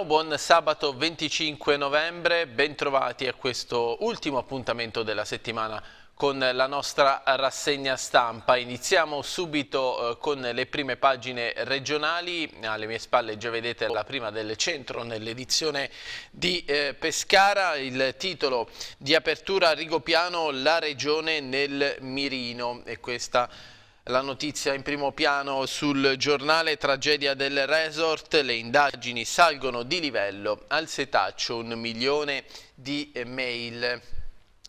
buongiorno, buon sabato 25 novembre, bentrovati a questo ultimo appuntamento della settimana con la nostra rassegna stampa. Iniziamo subito eh, con le prime pagine regionali, alle mie spalle già vedete la prima del centro nell'edizione di eh, Pescara, il titolo di apertura Rigopiano La Regione nel Mirino e questa la notizia in primo piano sul giornale Tragedia del Resort, le indagini salgono di livello, al setaccio un milione di mail.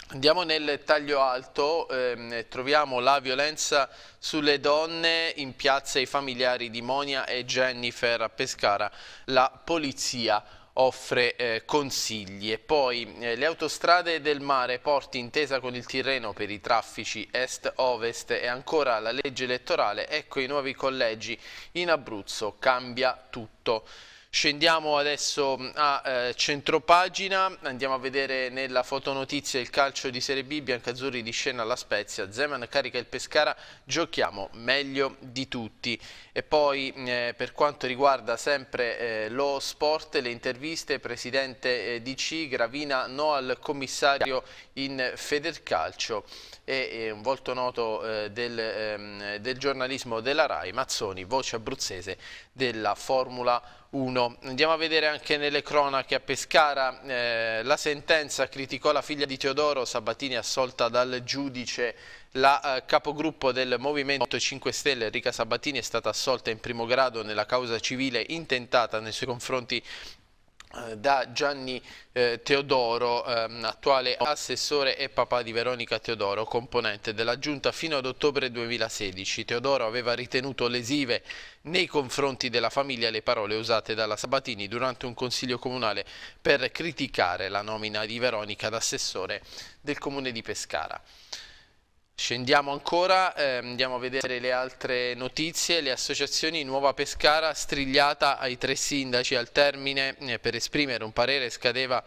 Andiamo nel taglio alto, ehm, troviamo la violenza sulle donne in piazza i familiari di Monia e Jennifer a Pescara, la polizia offre eh, consigli. E poi eh, le autostrade del mare, porti intesa con il Tirreno per i traffici est-ovest e ancora la legge elettorale, ecco i nuovi collegi in Abruzzo, cambia tutto. Scendiamo adesso mm, a eh, centropagina, andiamo a vedere nella fotonotizia il calcio di Serie B, Biancazzurri di scena alla Spezia, Zeman carica il Pescara, giochiamo meglio di tutti. E poi eh, per quanto riguarda sempre eh, lo sport, le interviste, Presidente eh, DC, Gravina no al commissario in Federcalcio e un volto noto eh, del, ehm, del giornalismo della RAI, Mazzoni, voce abruzzese della Formula 1. Andiamo a vedere anche nelle cronache a Pescara eh, la sentenza criticò la figlia di Teodoro, Sabatini assolta dal giudice la eh, capogruppo del Movimento 5 Stelle Enrica Sabatini è stata assolta in primo grado nella causa civile intentata nei suoi confronti eh, da Gianni eh, Teodoro, ehm, attuale assessore e papà di Veronica Teodoro, componente della giunta fino ad ottobre 2016. Teodoro aveva ritenuto lesive nei confronti della famiglia le parole usate dalla Sabatini durante un consiglio comunale per criticare la nomina di Veronica ad assessore del comune di Pescara. Scendiamo ancora, eh, andiamo a vedere le altre notizie, le associazioni Nuova Pescara strigliata ai tre sindaci al termine eh, per esprimere un parere scadeva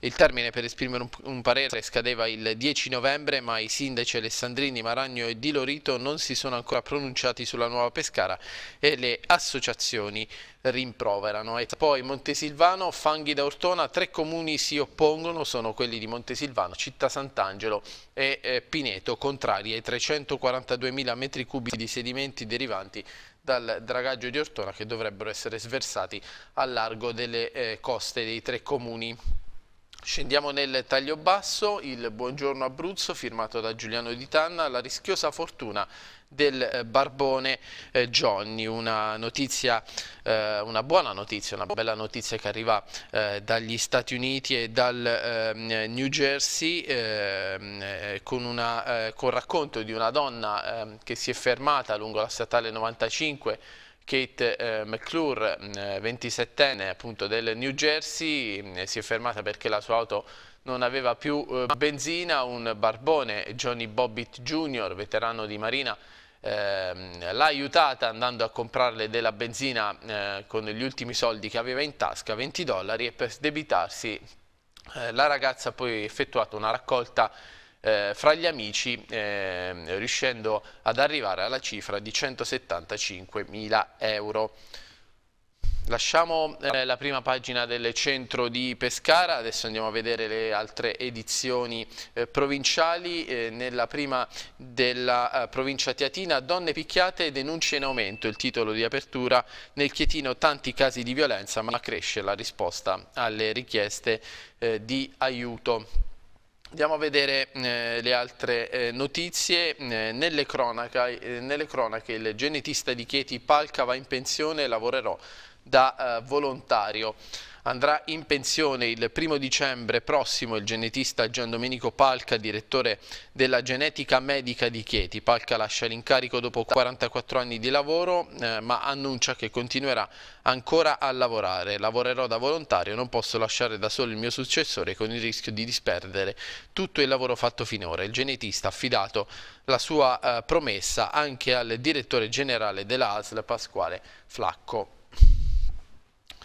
il termine per esprimere un, un, parere scadeva il 10 novembre, ma i sindaci Alessandrini, Maragno e Di Lorito non si sono ancora pronunciati sulla Nuova Pescara e le associazioni rimproverano. E poi Montesilvano, Fanghi da Ortona, tre comuni si oppongono, sono quelli di Montesilvano, Città Sant'Angelo e eh, Pineto, contrari ai 342.000 metri cubi di sedimenti derivanti dal dragaggio di Ortona che dovrebbero essere sversati a largo delle eh, coste dei tre comuni Scendiamo nel taglio basso, il buongiorno Abruzzo firmato da Giuliano Di Tanna, la rischiosa fortuna del eh, Barbone eh, Johnny, una, notizia, eh, una buona notizia, una bella notizia che arriva dagli Stati Uniti e dal ehm, New Jersey ehm, con, una, con il racconto di una donna ehm, che si è fermata lungo la statale 95 Kate eh, McClure, 27enne mm, eh, appunto del New Jersey, mm, si è fermata perché la sua auto non aveva più eh, benzina, un barbone Johnny Bobbitt Jr., veterano di Marina, eh, l'ha aiutata andando a comprarle della benzina eh, con gli ultimi soldi che aveva in tasca, 20 dollari, e per sdebitarsi eh, la ragazza ha poi effettuato una raccolta eh, fra gli amici eh, riuscendo ad arrivare alla cifra di 175.000 euro. Lasciamo eh, la prima pagina del centro di Pescara, adesso andiamo a vedere le altre edizioni eh, provinciali. Eh, nella prima della eh, provincia Tiatina, donne picchiate denunce in aumento, il titolo di apertura. Nel Chietino tanti casi di violenza, ma cresce la risposta alle richieste eh, di aiuto. Andiamo a vedere eh, le altre eh, notizie. Eh, nelle, cronache, eh, nelle, cronache, il genetista di Chieti Palca va in pensione e lavorerò da eh, volontario. Andrà in pensione il primo dicembre prossimo il genetista Gian Domenico Palca, direttore della genetica medica di Chieti. Palca lascia l'incarico dopo 44 anni di lavoro, eh, ma annuncia che continuerà ancora a lavorare. Lavorerò da volontario, non posso lasciare da solo il mio successore con il rischio di disperdere tutto il lavoro fatto finora. Il genetista ha affidato la sua eh, promessa anche al direttore generale della ASL Pasquale Flacco.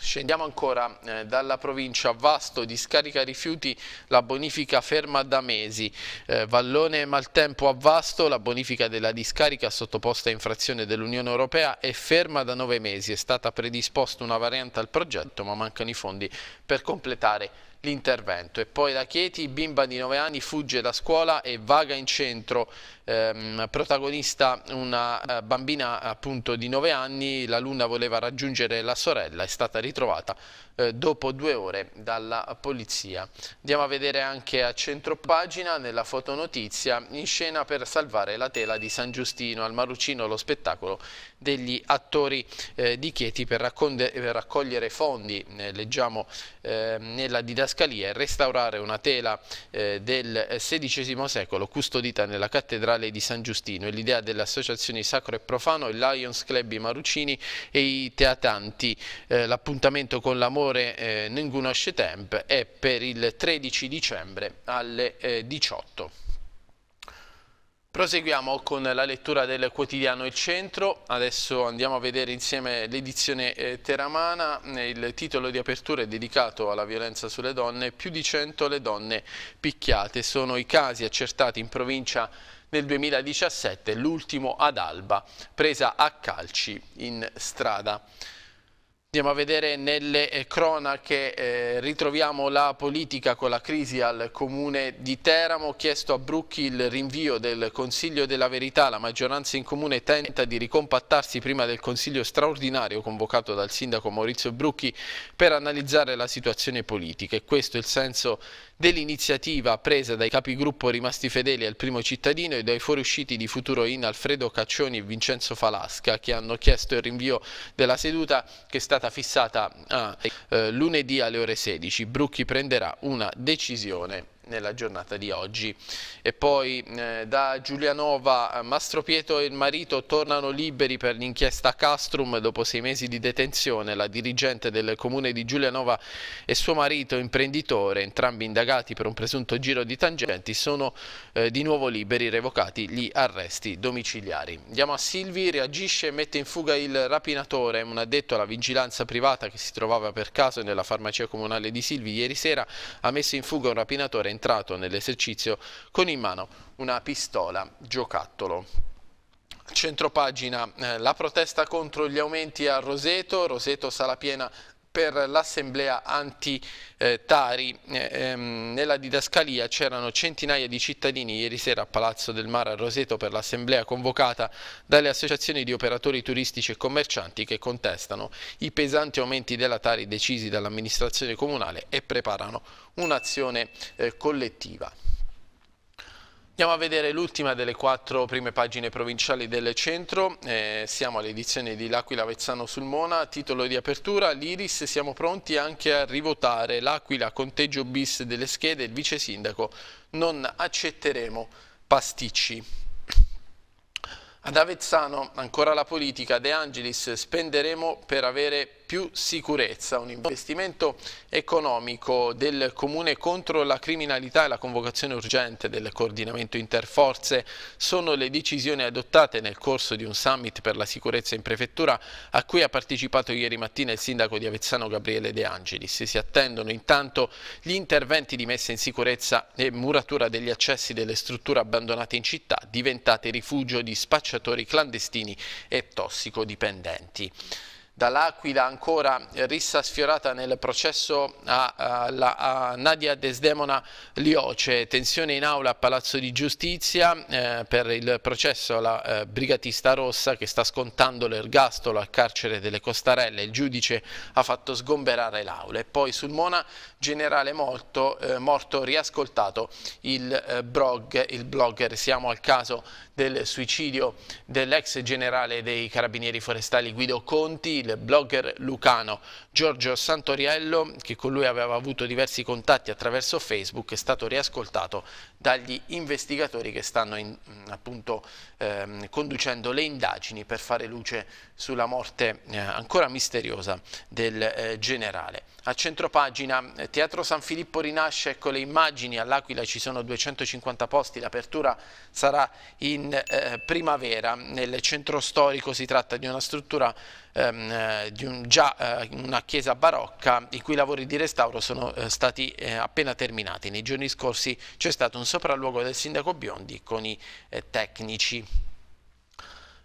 Scendiamo ancora eh, dalla provincia Vasto, discarica rifiuti, la bonifica ferma da mesi. Eh, vallone maltempo a Vasto, la bonifica della discarica sottoposta a infrazione dell'Unione Europea è ferma da nove mesi. È stata predisposta una variante al progetto ma mancano i fondi per completare l'intervento. E poi la Chieti, bimba di 9 anni fugge da scuola e vaga in centro, ehm, protagonista una eh, bambina appunto di 9 anni, l'alunna voleva raggiungere la sorella, è stata ritrovata eh, dopo due ore dalla polizia. Andiamo a vedere anche a centro pagina, nella fotonotizia, in scena per salvare la tela di San Giustino, al Marucino lo spettacolo degli attori eh, di Chieti per, per raccogliere fondi, eh, leggiamo ehm, nella didascalia didascalia e restaurare una tela eh, del XVI eh, secolo custodita nella cattedrale di San Giustino e l'idea delle associazioni Sacro e Profano, il Lions Club i Marucini e i Teatanti. Eh, L'appuntamento con l'amore eh, Nenguno Temp è per il 13 dicembre alle 18. Eh, Proseguiamo con la lettura del quotidiano Il Centro, adesso andiamo a vedere insieme l'edizione eh, teramana, il titolo di apertura è dedicato alla violenza sulle donne, più di 100 le donne picchiate, sono i casi accertati in provincia nel 2017, l'ultimo ad Alba, presa a calci in strada. Andiamo a vedere nelle eh, cronache, eh, ritroviamo la politica con la crisi al comune di Teramo, chiesto a Brucchi il rinvio del Consiglio della Verità, la maggioranza in comune tenta di ricompattarsi prima del Consiglio straordinario convocato dal sindaco Maurizio Brucchi per analizzare la situazione politica e questo è il senso dell'iniziativa presa dai capigruppo rimasti fedeli al primo cittadino e dai fuoriusciti di Futuro In Alfredo Caccioni e Vincenzo Falasca che hanno chiesto il rinvio della seduta che è stata fissata a eh, lunedì alle ore 16. Brucchi prenderà una decisione nella giornata di oggi. E poi eh, da Giulianova, eh, Mastro Pietro e il marito tornano liberi per l'inchiesta Castrum dopo sei mesi di detenzione. La dirigente del comune di Giulianova e suo marito imprenditore, entrambi indagati per un presunto giro di tangenti, sono eh, di nuovo liberi, revocati gli arresti domiciliari. Andiamo a Silvi, reagisce e mette in fuga il rapinatore, un addetto alla vigilanza privata che si trovava per caso nella farmacia comunale di Silvi ieri sera, ha messo in fuga un rapinatore entrato nell'esercizio con in mano una pistola giocattolo. Centropagina, eh, la protesta contro gli aumenti a Roseto, Roseto sala piena per l'assemblea anti-Tari. Eh, ehm, nella didascalia c'erano centinaia di cittadini ieri sera a Palazzo del Mare a Roseto per l'assemblea convocata dalle associazioni di operatori turistici e commercianti che contestano i pesanti aumenti della Tari decisi dall'amministrazione comunale e preparano un'azione eh, collettiva. Andiamo a vedere l'ultima delle quattro prime pagine provinciali del centro, eh, siamo all'edizione di L'Aquila Vezzano sul Mona, titolo di apertura, l'Iris siamo pronti anche a rivotare l'Aquila conteggio bis delle schede, il vice sindaco non accetteremo pasticci. Ad Avezzano ancora la politica, De Angelis spenderemo per avere più sicurezza, un investimento economico del Comune contro la criminalità e la convocazione urgente del coordinamento interforze sono le decisioni adottate nel corso di un summit per la sicurezza in prefettura a cui ha partecipato ieri mattina il sindaco di Avezzano Gabriele De Angelis. Si attendono intanto gli interventi di messa in sicurezza e muratura degli accessi delle strutture abbandonate in città diventate rifugio di spacciatori clandestini e tossicodipendenti dall'Aquila ancora rissa sfiorata nel processo a, a, a Nadia Desdemona Lioce, tensione in aula a Palazzo di Giustizia eh, per il processo alla eh, brigatista rossa che sta scontando l'ergastolo al carcere delle Costarelle, il giudice ha fatto sgomberare l'aula e poi sul Mona generale morto, eh, morto riascoltato il, eh, blog, il blogger, siamo al caso del suicidio dell'ex generale dei carabinieri forestali Guido Conti, il blogger lucano Giorgio Santoriello, che con lui aveva avuto diversi contatti attraverso Facebook, è stato riascoltato dagli investigatori che stanno in, mm, appunto ehm, conducendo le indagini per fare luce sulla morte eh, ancora misteriosa del eh, generale. A centropagina eh, Teatro San Filippo rinasce, ecco le immagini, all'Aquila ci sono 250 posti, l'apertura sarà in eh, primavera, nel centro storico si tratta di una struttura ehm, eh, di un, già eh, una chiesa barocca i cui lavori di restauro sono eh, stati eh, appena terminati. Nei giorni scorsi c'è stato un sopralluogo del sindaco Biondi con i eh, tecnici.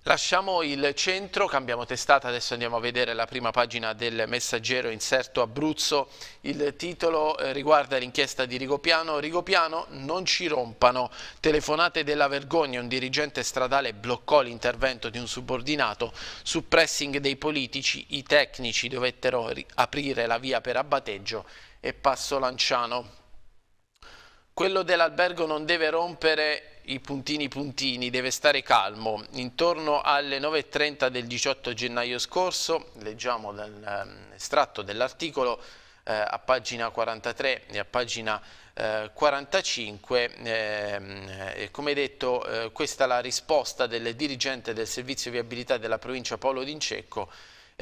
Lasciamo il centro, cambiamo testata, adesso andiamo a vedere la prima pagina del messaggero inserto Abruzzo. Il titolo eh, riguarda l'inchiesta di Rigopiano. Rigopiano non ci rompano. Telefonate della vergogna, un dirigente stradale bloccò l'intervento di un subordinato su pressing dei politici, i tecnici dovettero aprire la via per Abbateggio e Passo Lanciano. Quello dell'albergo non deve rompere i puntini puntini, deve stare calmo. Intorno alle 9.30 del 18 gennaio scorso, leggiamo l'estratto ehm, dell'articolo eh, a pagina 43 e a pagina eh, 45, ehm, eh, come detto eh, questa è la risposta del dirigente del servizio viabilità della provincia Polo d'Incecco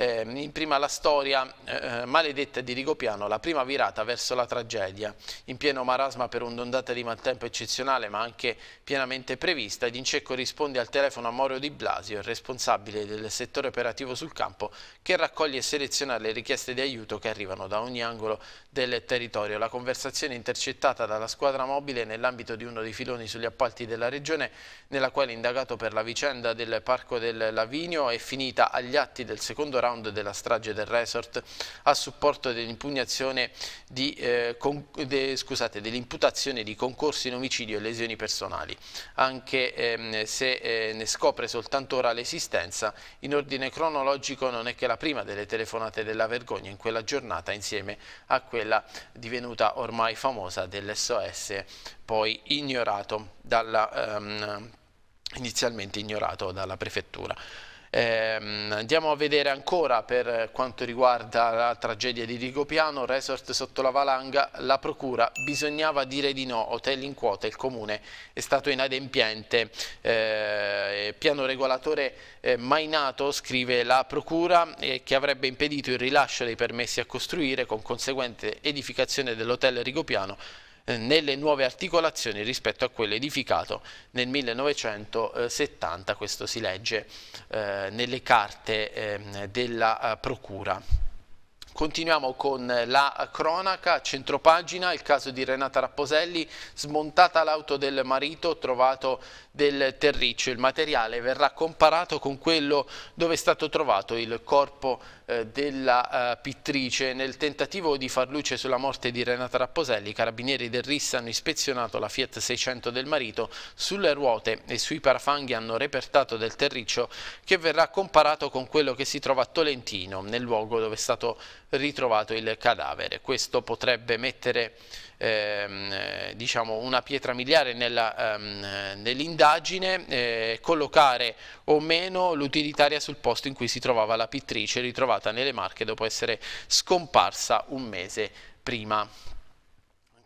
eh, in prima la storia eh, eh maledetta di Rigopiano, la prima virata verso la tragedia, in pieno marasma per un'ondata di maltempo eccezionale ma anche pienamente prevista, D'Incecco risponde al telefono a Morio Di Blasio, il responsabile del settore operativo sul campo, che raccoglie e seleziona le richieste di aiuto che arrivano da ogni angolo del territorio. La conversazione intercettata dalla squadra mobile nell'ambito di uno dei filoni sugli appalti della regione, nella quale indagato per la vicenda del parco del Lavinio è finita agli atti del secondo ramo background della strage del resort a supporto dell'impugnazione di, eh, con, de, scusate, dell'imputazione di concorsi in omicidio e lesioni personali, anche ehm, se eh, ne scopre soltanto ora l'esistenza, in ordine cronologico non è che la prima delle telefonate della vergogna in quella giornata insieme a quella divenuta ormai famosa dell'SOS, poi ignorato dalla, ehm, inizialmente ignorato dalla prefettura. Ehm, andiamo a vedere ancora per quanto riguarda la tragedia di Rigopiano, resort sotto la valanga, la procura bisognava dire di no, hotel in quota, il comune è stato inadempiente, ehm, piano regolatore eh, nato, scrive la procura eh, che avrebbe impedito il rilascio dei permessi a costruire con conseguente edificazione dell'hotel Rigopiano eh, nelle nuove articolazioni rispetto a quello edificato nel 1970, questo si legge eh, nelle carte ehm, della eh, Procura. Continuiamo con la cronaca, centropagina, il caso di Renata Rapposelli, smontata l'auto del marito, trovato del terriccio. Il materiale verrà comparato con quello dove è stato trovato il corpo eh, della eh, pittrice. Nel tentativo di far luce sulla morte di Renata Rapposelli, i carabinieri del RIS hanno ispezionato la Fiat 600 del marito. Sulle ruote e sui parafanghi hanno repertato del terriccio che verrà comparato con quello che si trova a Tolentino, nel luogo dove è stato ritrovato il cadavere. Questo potrebbe mettere ehm, diciamo una pietra miliare ehm, nell'indagine, ehm, nell eh, collocare o meno l'utilitaria sul posto in cui si trovava la pittrice ritrovata nelle Marche dopo essere scomparsa un mese prima.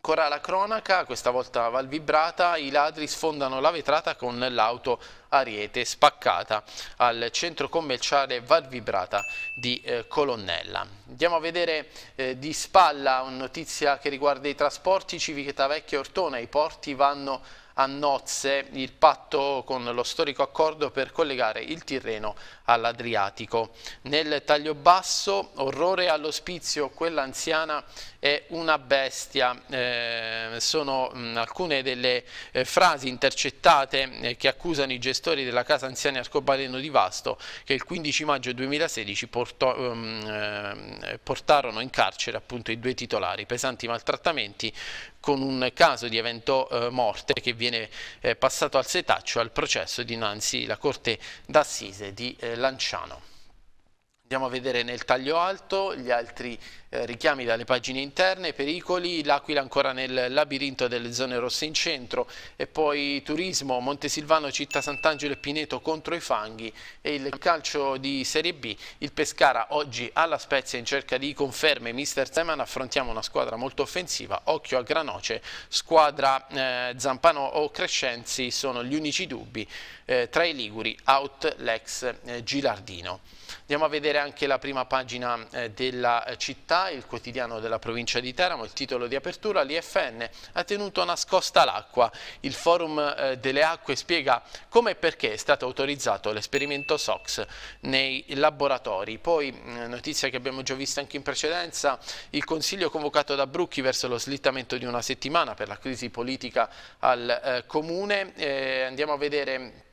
Ancora la cronaca, questa volta Val Vibrata, i ladri sfondano la vetrata con l'auto Ariete spaccata al centro commerciale Val Vibrata di eh, Colonnella. Andiamo a vedere eh, di spalla una notizia che riguarda i trasporti, Civichetta Vecchia Ortona, i porti vanno a nozze il patto con lo storico accordo per collegare il Tirreno all'Adriatico. Nel taglio basso, orrore all'ospizio, quell'anziana è una bestia, eh, sono mh, alcune delle eh, frasi intercettate eh, che accusano i gestori della casa anziani Arcobaleno di Vasto che il 15 maggio 2016 portò, mh, ehm, eh, portarono in carcere appunto i due titolari, pesanti maltrattamenti con un caso di evento eh, morte che viene eh, passato al setaccio al processo dinanzi alla Corte d'Assise di Lanciano. Andiamo a vedere nel taglio alto gli altri eh, richiami dalle pagine interne, pericoli, l'Aquila ancora nel labirinto delle zone rosse in centro e poi turismo, Montesilvano, Città Sant'Angelo e Pineto contro i fanghi e il calcio di Serie B. Il Pescara oggi alla Spezia in cerca di conferme. Mister Zeman affrontiamo una squadra molto offensiva, occhio a Granoce, squadra eh, Zampano o Crescenzi sono gli unici dubbi. Eh, tra i Liguri out l'ex eh, Gilardino. Andiamo a vedere anche la prima pagina eh, della eh, città, il quotidiano della provincia di Teramo, il titolo di apertura, l'IFN ha tenuto nascosta l'acqua. Il forum eh, delle acque spiega come e perché è stato autorizzato l'esperimento SOX nei laboratori. Poi, mm, notizia che abbiamo già visto anche in precedenza, il Consiglio convocato da Brucchi verso lo slittamento di una settimana per la crisi politica al Comune. andiamo a vedere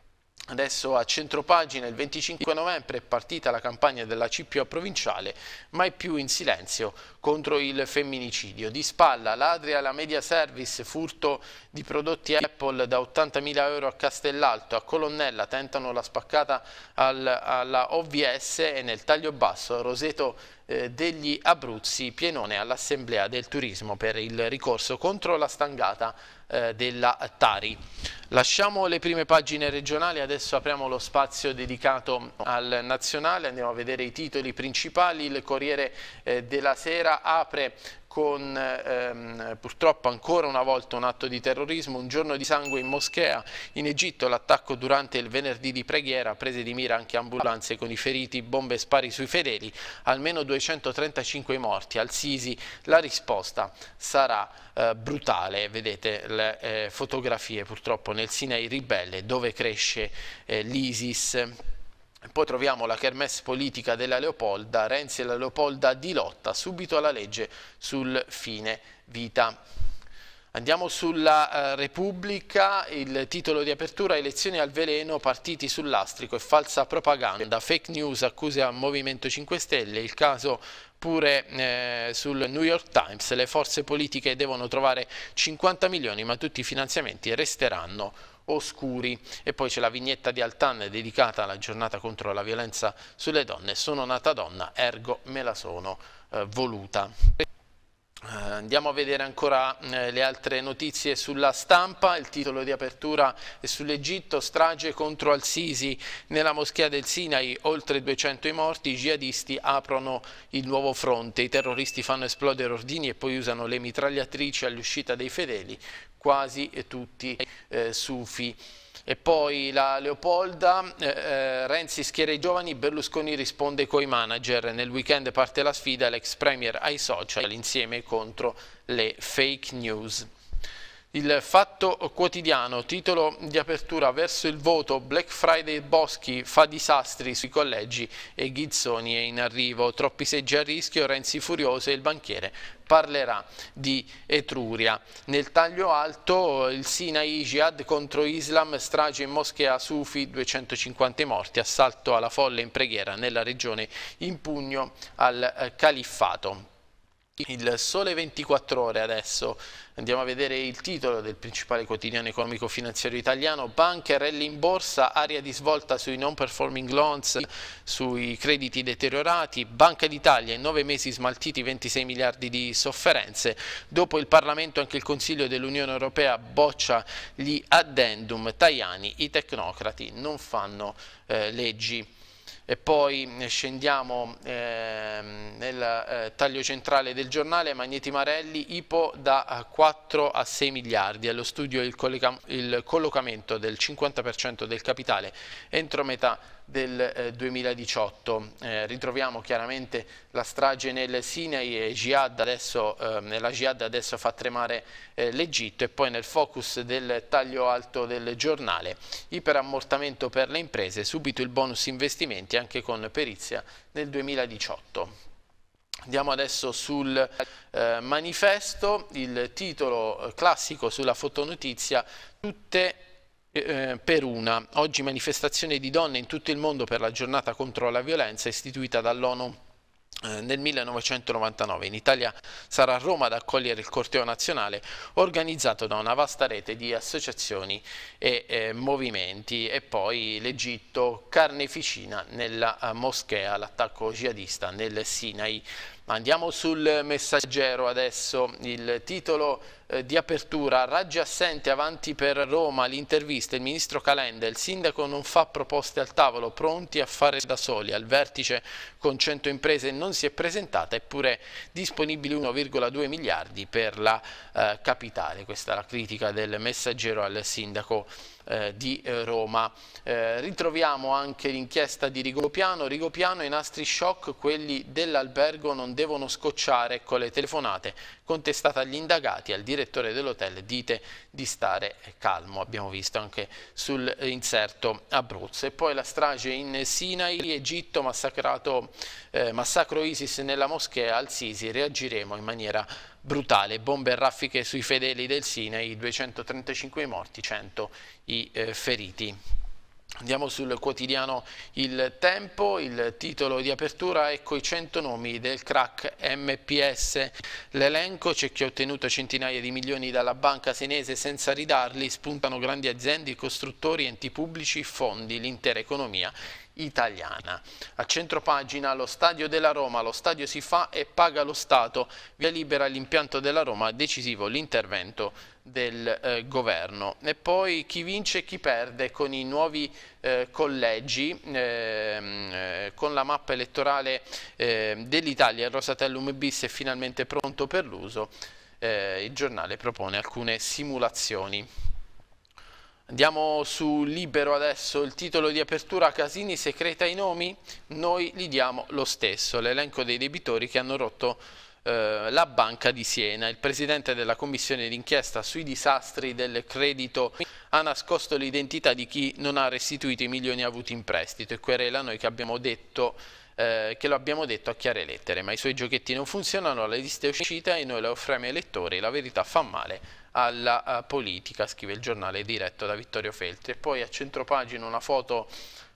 Adesso a centropagina il 25 novembre è partita la campagna della CPO provinciale, mai più in silenzio contro il femminicidio. Di spalla l'Adria, la media service, furto di prodotti Apple da 80.000 euro a Castellalto, a Colonnella tentano la spaccata al, alla OVS e nel taglio basso Roseto eh, degli Abruzzi, pienone all'Assemblea del Turismo per il ricorso contro la stangata eh, della Tari. Lasciamo le prime pagine regionali, adesso apriamo lo spazio dedicato al nazionale, andiamo a vedere i titoli principali, il Corriere eh, della Sera apre con ehm, purtroppo ancora una volta un atto di terrorismo, un giorno di sangue in moschea, in Egitto l'attacco durante il venerdì di preghiera, prese di mira anche ambulanze con i feriti, bombe e spari sui fedeli, almeno 235 morti, al Sisi la risposta sarà eh, brutale, vedete le eh, fotografie purtroppo nel Sinai ribelle dove cresce eh, l'ISIS. Poi troviamo la kermesse politica della Leopolda, Renzi e la Leopolda di lotta, subito alla legge sul fine vita. Andiamo sulla eh, Repubblica, il titolo di apertura, elezioni al veleno, partiti sull'astrico e falsa propaganda, fake news, accuse al Movimento 5 Stelle, il caso pure eh, sul New York Times, le forze politiche devono trovare 50 milioni ma tutti i finanziamenti resteranno oscuri e poi c'è la vignetta di Altan dedicata alla giornata contro la violenza sulle donne, sono nata donna, ergo me la sono eh, voluta. Eh, andiamo a vedere ancora eh, le altre notizie sulla stampa, il titolo di apertura è sull'Egitto, strage contro Al-Sisi nella moschea del Sinai, oltre 200 i morti, i jihadisti aprono il nuovo fronte, i terroristi fanno esplodere ordini e poi usano le mitragliatrici all'uscita dei fedeli, quasi tutti eh, sufi. E poi la Leopolda, eh, eh, Renzi schiera i giovani, Berlusconi risponde coi manager. Nel weekend parte la sfida, l'ex premier ai social insieme contro le fake news. Il Fatto Quotidiano, titolo di apertura verso il voto, Black Friday Boschi fa disastri sui collegi e Ghizzoni è in arrivo, troppi seggi a rischio, Renzi furioso e il banchiere parlerà di Etruria. Nel taglio alto il Sinai Jihad contro Islam, strage in moschea Sufi, 250 morti, assalto alla folla in preghiera nella regione in pugno al califfato. Il Sole 24 Ore adesso, andiamo a vedere il titolo del principale quotidiano economico-finanziario italiano, banche, rally in borsa, aria di svolta sui non performing loans, sui crediti deteriorati, Banca d'Italia in nove mesi smaltiti 26 miliardi di sofferenze, dopo il Parlamento anche il Consiglio dell'Unione Europea boccia gli addendum, Tajani, i tecnocrati non fanno eh, leggi e poi eh, scendiamo eh, nel eh, taglio centrale del giornale Magneti Marelli, IPO da 4 eh, a 6 miliardi, allo studio il, il collocamento del 50% del capitale entro metà del 2018. Eh, eh, ritroviamo chiaramente la strage nel Sinai e Jihad adesso, eh, la Jihad adesso fa tremare eh, l'Egitto e poi nel focus del taglio alto del giornale iperammortamento per le imprese, subito il bonus investimenti anche con perizia nel 2018. Andiamo adesso sul eh, manifesto, il titolo eh, classico sulla fotonotizia, tutte eh, per una. Oggi manifestazione di donne in tutto il mondo per la giornata contro la violenza istituita dall'ONU eh, nel 1999 in Italia sarà Roma ad accogliere il corteo nazionale organizzato da una vasta rete di associazioni e eh, movimenti e poi l'Egitto carneficina nella eh, moschea l'attacco jihadista nel Sinai. Andiamo sul messaggero adesso il titolo eh, di apertura, Raggi assente avanti per Roma, l'intervista, il ministro Calenda, il sindaco non fa proposte al tavolo, pronti a fare da soli, al vertice con 100 imprese non si è presentata, eppure disponibili 1,2 miliardi per la eh, capitale, questa è la critica del messaggero al sindaco eh, di eh, Roma. Eh, ritroviamo anche l'inchiesta di Rigopiano. Rigopiano i nastri shock, quelli dell'albergo non devono scocciare, con ecco le telefonate contestate agli indagati, al direttore direttore dell'hotel dite di stare calmo, abbiamo visto anche sull'inserto Abruzzo. E poi la strage in Sinai, Egitto, eh, massacro ISIS nella moschea al-Sisi, reagiremo in maniera brutale, bombe e raffiche sui fedeli del Sinai, 235 morti, 100 i eh, feriti. Andiamo sul quotidiano Il Tempo, il titolo di apertura, ecco i 100 nomi del crack MPS. L'elenco c'è chi ha ottenuto centinaia di milioni dalla banca senese senza ridarli, spuntano grandi aziende, costruttori, enti pubblici, fondi, l'intera economia italiana. A centropagina lo stadio della Roma, lo stadio si fa e paga lo Stato, via libera l'impianto della Roma, decisivo l'intervento del eh, governo. E poi chi vince e chi perde con i nuovi eh, collegi, ehm, eh, con la mappa elettorale ehm, dell'Italia, il Rosatellum bis è finalmente pronto per l'uso, eh, il giornale propone alcune simulazioni. Andiamo su Libero adesso, il titolo di apertura Casini secreta i nomi? Noi li diamo lo stesso, l'elenco dei debitori che hanno rotto eh, la Banca di Siena. Il presidente della commissione d'inchiesta sui disastri del credito ha nascosto l'identità di chi non ha restituito i milioni avuti in prestito e querela noi che abbiamo detto eh, che lo abbiamo detto a chiare lettere, ma i suoi giochetti non funzionano, la lista è uscita e noi la offriamo ai lettori, la verità fa male alla eh, politica, scrive il giornale diretto da Vittorio Feltri. E poi a centropagina una foto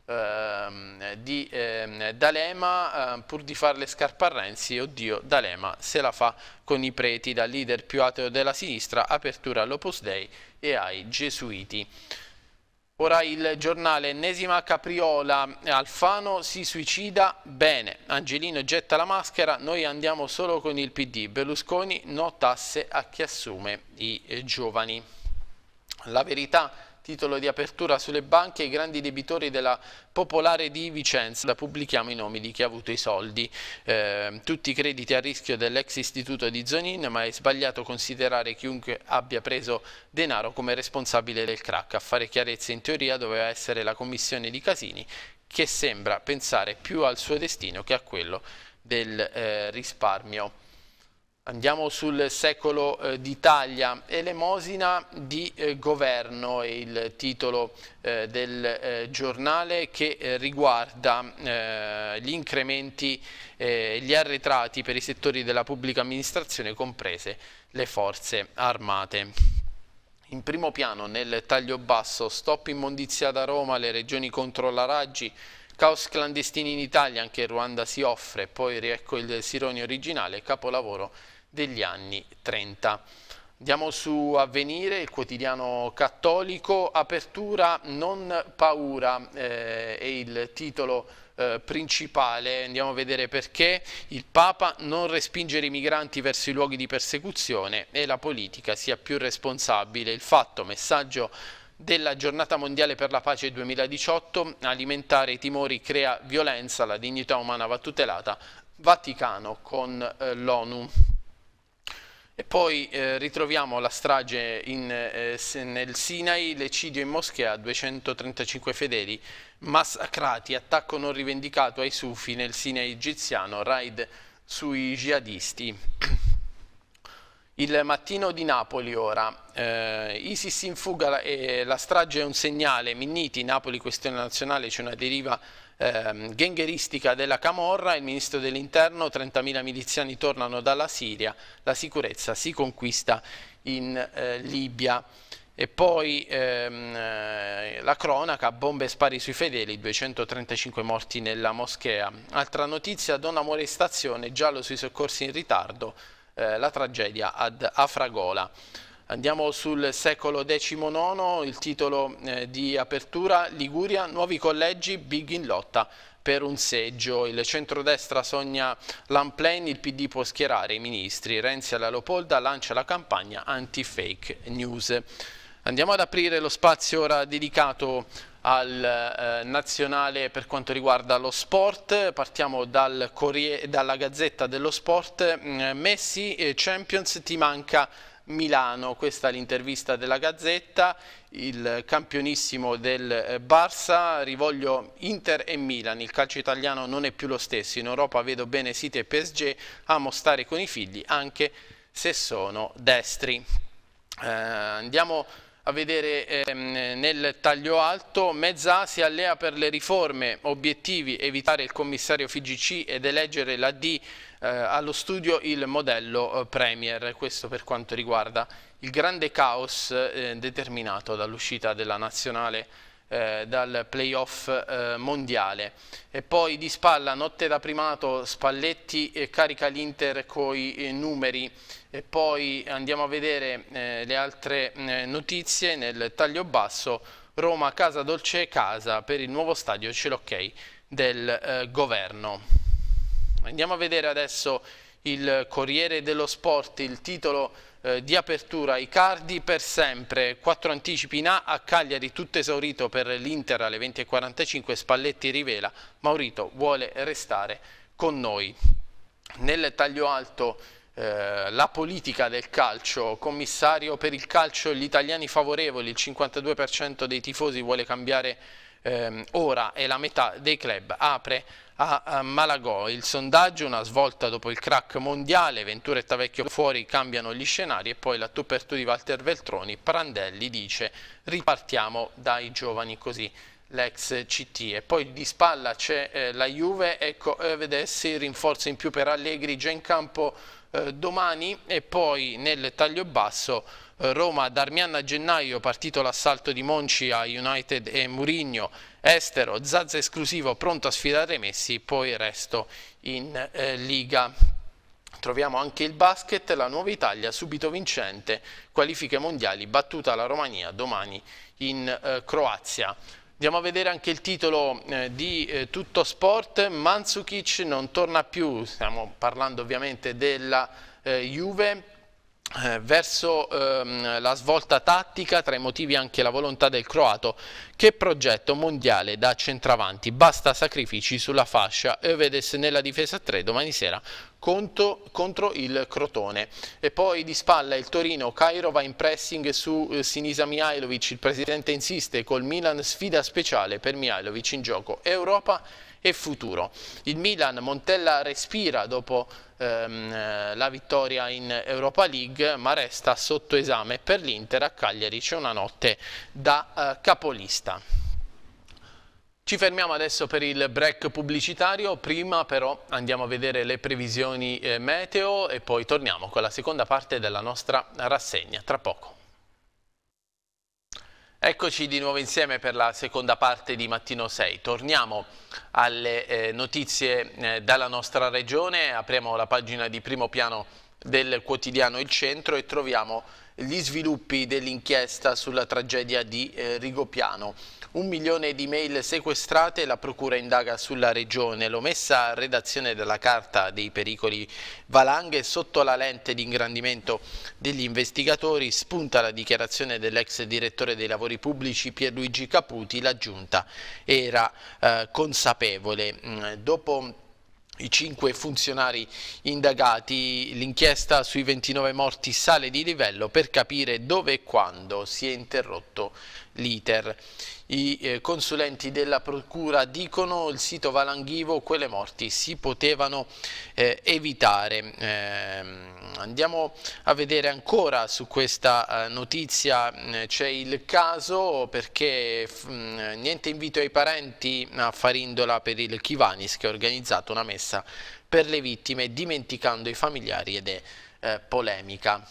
ehm, di ehm, D'Alema eh, pur di farle scarpa a Renzi, oddio D'Alema se la fa con i preti, da leader più ateo della sinistra, apertura all'Opus Dei e ai gesuiti. Ora il giornale ennesima capriola, Alfano si suicida bene, Angelino getta la maschera, noi andiamo solo con il PD, Berlusconi no tasse a chi assume i eh, giovani. La verità titolo di apertura sulle banche e i grandi debitori della Popolare di Vicenza. La Pubblichiamo i nomi di chi ha avuto i soldi. Eh, tutti i crediti a rischio dell'ex istituto di Zonin, ma è sbagliato considerare chiunque abbia preso denaro come responsabile del crack. A fare chiarezza in teoria doveva essere la commissione di Casini, che sembra pensare più al suo destino che a quello del eh, risparmio. Andiamo sul secolo eh, d'Italia, Elemosina di eh, governo è il titolo eh, del eh, giornale che eh, riguarda eh, gli incrementi e gli arretrati per i settori della pubblica amministrazione comprese le forze armate. In primo piano nel taglio basso, stop immondizia da Roma, le regioni contro la Raggi, Caos clandestini in Italia, anche Ruanda si offre, poi riecco il Sironi originale, capolavoro degli anni 30. Andiamo su Avvenire, il quotidiano cattolico, apertura non paura eh, è il titolo eh, principale, andiamo a vedere perché il Papa non respingere i migranti verso i luoghi di persecuzione e la politica sia più responsabile. Il fatto, messaggio della giornata mondiale per la pace 2018, alimentare i timori crea violenza, la dignità umana va tutelata, Vaticano con eh, l'ONU. E poi eh, ritroviamo la strage in, eh, nel Sinai, l'ecidio in moschea, 235 fedeli massacrati, attacco non rivendicato ai sufi nel Sinai egiziano, raid sui jihadisti. Il mattino di Napoli ora, eh, ISIS in fuga e eh, la strage è un segnale, Minniti, Napoli questione nazionale, c'è una deriva ehm, gangheristica della Camorra, il ministro dell'interno, 30.000 miliziani tornano dalla Siria, la sicurezza si conquista in eh, Libia. E poi ehm, eh, la cronaca, bombe spari sui fedeli, 235 morti nella moschea. Altra notizia, donna muore in stazione, giallo sui soccorsi in ritardo, eh, la tragedia ad Afragola. Andiamo sul secolo XIX, il titolo eh, di apertura Liguria, nuovi collegi, big in lotta per un seggio. Il centrodestra sogna l'unplane, il PD può schierare i ministri. Renzi alla Leopolda lancia la campagna anti-fake news. Andiamo ad aprire lo spazio ora dedicato al eh, nazionale per quanto riguarda lo sport. Partiamo dal dalla Gazzetta dello Sport. Mm, Messi, eh, Champions, ti manca Milano. Questa è l'intervista della Gazzetta, il campionissimo del eh, Barça, rivoglio Inter e Milan, il calcio italiano non è più lo stesso, in Europa vedo bene City e PSG, amo stare con i figli anche se sono destri. Eh, andiamo a vedere ehm, nel taglio alto, Mezza si allea per le riforme, obiettivi evitare il commissario FIGC ed eleggere la D eh, allo studio il modello eh, Premier, questo per quanto riguarda il grande caos eh, determinato dall'uscita della nazionale eh, dal playoff eh, mondiale. E poi di spalla, notte da primato, Spalletti carica l'Inter coi numeri. E poi andiamo a vedere le altre notizie nel taglio basso. Roma, casa dolce casa per il nuovo stadio Celocchei del governo. Andiamo a vedere adesso il Corriere dello Sport, il titolo eh, di apertura, Icardi per sempre, quattro anticipi in A, a Cagliari tutto esaurito per l'Inter alle 20.45, Spalletti rivela, Maurito vuole restare con noi. Nel taglio alto eh, la politica del calcio, commissario per il calcio, gli italiani favorevoli, il 52% dei tifosi vuole cambiare eh, ora e la metà dei club apre a Malagò. Il sondaggio, una svolta dopo il crack mondiale, Ventura e Tavecchio fuori cambiano gli scenari e poi la tu per di Walter Veltroni, Prandelli dice ripartiamo dai giovani così l'ex CT e poi di spalla c'è eh, la Juve, ecco eh, vedessi rinforzo in più per Allegri già in campo eh, domani e poi nel taglio basso eh, Roma, Darmian a gennaio, partito l'assalto di Monci a United e Murigno, estero, Zazza esclusivo, pronto a sfidare Messi, poi resto in eh, Liga. Troviamo anche il basket, la Nuova Italia subito vincente, qualifiche mondiali, battuta la Romania domani in eh, Croazia. Andiamo a vedere anche il titolo eh, di eh, Tutto Sport, Mansukic non torna più, stiamo parlando ovviamente della eh, Juve, eh, verso ehm, la svolta tattica, tra i motivi anche la volontà del croato, che progetto mondiale da centravanti, basta sacrifici sulla fascia, Evedes nella difesa 3 domani sera contro, contro, il Crotone. E poi di spalla il Torino, Cairo va in pressing su eh, Sinisa Mihailovic, il presidente insiste col Milan sfida speciale per Mihailovic in gioco Europa e futuro. Il Milan Montella respira dopo ehm, eh, la vittoria in Europa League ma resta sotto esame per l'Inter a Cagliari c'è una notte da eh, capolista. Ci fermiamo adesso per il break pubblicitario, prima però andiamo a vedere le previsioni eh, meteo e poi torniamo con la seconda parte della nostra rassegna, tra poco. Eccoci di nuovo insieme per la seconda parte di Mattino 6. Torniamo alle eh, notizie eh, dalla nostra regione, apriamo la pagina di primo piano del quotidiano Il Centro e troviamo gli sviluppi dell'inchiesta sulla tragedia di eh, Rigopiano. Un milione di mail sequestrate, la procura indaga sulla regione. L'omessa redazione della carta dei pericoli valanghe sotto la lente di ingrandimento degli investigatori spunta la dichiarazione dell'ex direttore dei lavori pubblici Pierluigi Caputi. La giunta era eh, consapevole. Mm, dopo i cinque funzionari indagati, l'inchiesta sui 29 morti sale di livello per capire dove e quando si è interrotto l'iter. I eh, consulenti della procura dicono il sito Valanghivo, quelle morti si potevano eh, evitare. Eh, andiamo a vedere ancora su questa eh, notizia, eh, c'è il caso perché mh, mm, niente invito ai parenti a Farindola per il Chivanis che ha organizzato una messa per le vittime dimenticando i familiari ed è eh, polemica.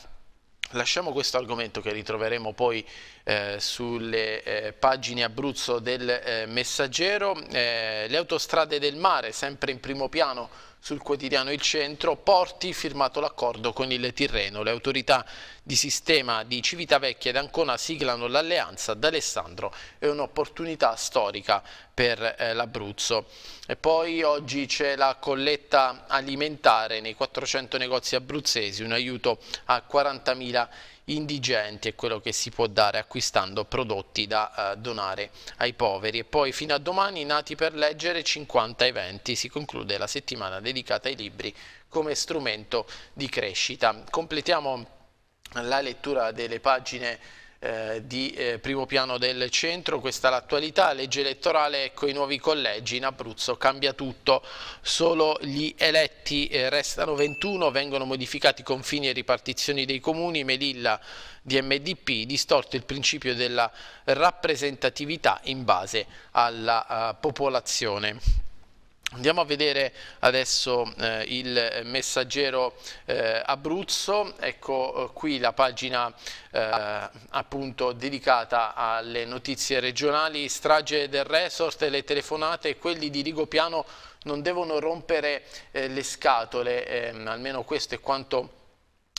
Lasciamo questo argomento che ritroveremo poi eh, sulle eh, pagine Abruzzo del eh, Messaggero, eh, le autostrade del mare sempre in primo piano sul quotidiano Il Centro, Porti firmato l'accordo con il Tirreno, le autorità di sistema di Civitavecchia ed Ancona siglano l'alleanza d'Alessandro, è un'opportunità storica per eh, l'Abruzzo. poi oggi c'è la colletta alimentare nei 400 negozi abruzzesi, un aiuto a 40.000 euro indigenti è quello che si può dare acquistando prodotti da eh, donare ai poveri. E poi fino a domani Nati per leggere 50 eventi, si conclude la settimana dedicata ai libri come strumento di crescita. Completiamo la lettura delle pagine eh, di eh, primo piano del centro, questa è l'attualità, legge elettorale, ecco i nuovi collegi in Abruzzo, cambia tutto, solo gli eletti eh, restano 21, vengono modificati i confini e ripartizioni dei comuni, Melilla di MDP, distorto il principio della rappresentatività in base alla uh, popolazione. Andiamo a vedere adesso eh, il messaggero eh, Abruzzo, ecco eh, qui la pagina eh, appunto dedicata alle notizie regionali, strage del resort, le telefonate, quelli di Rigopiano non devono rompere eh, le scatole, ehm, almeno questo è quanto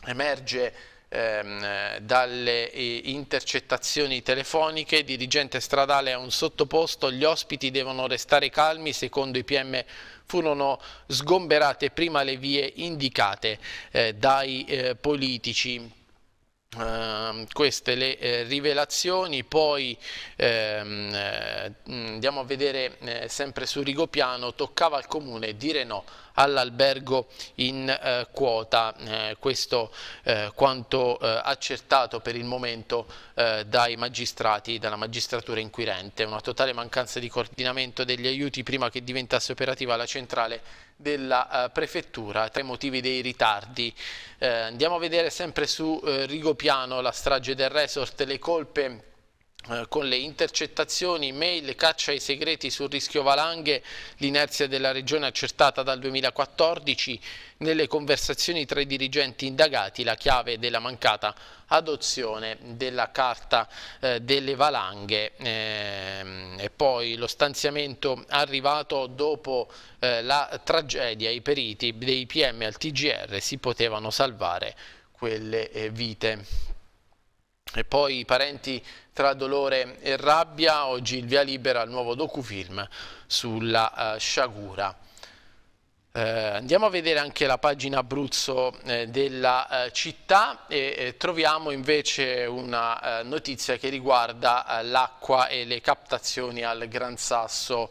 emerge ehm, dalle eh, intercettazioni telefoniche, dirigente stradale a un sottoposto, gli ospiti devono restare calmi, secondo i PM furono sgomberate prima le vie indicate eh, dai eh, politici. Uh, queste le eh, rivelazioni, poi ehm, eh, mm, andiamo a vedere eh, sempre su Rigopiano, toccava al comune dire no all'albergo in eh, quota, eh, questo eh, quanto accertato per il momento dai magistrati, dalla magistratura inquirente, una totale mancanza di coordinamento degli aiuti prima che diventasse operativa la centrale della eh, prefettura tra i motivi dei ritardi. Eh, andiamo a vedere sempre su eh, Rigopiano la strage del resort, le colpe eh, con le intercettazioni, mail, caccia ai segreti sul rischio valanghe, l'inerzia della regione accertata dal 2014, nelle conversazioni tra i dirigenti indagati, la chiave della mancata adozione della carta eh, delle valanghe eh, e poi lo stanziamento arrivato dopo eh, la tragedia, i periti dei PM al TGR si potevano salvare quelle eh, vite. E poi i parenti tra dolore e rabbia, oggi il via libera al nuovo docufilm sulla uh, sciagura. Uh, andiamo a vedere anche la pagina Abruzzo eh, della uh, città e eh, troviamo invece una uh, notizia che riguarda l'acqua e le captazioni al Gran Sasso.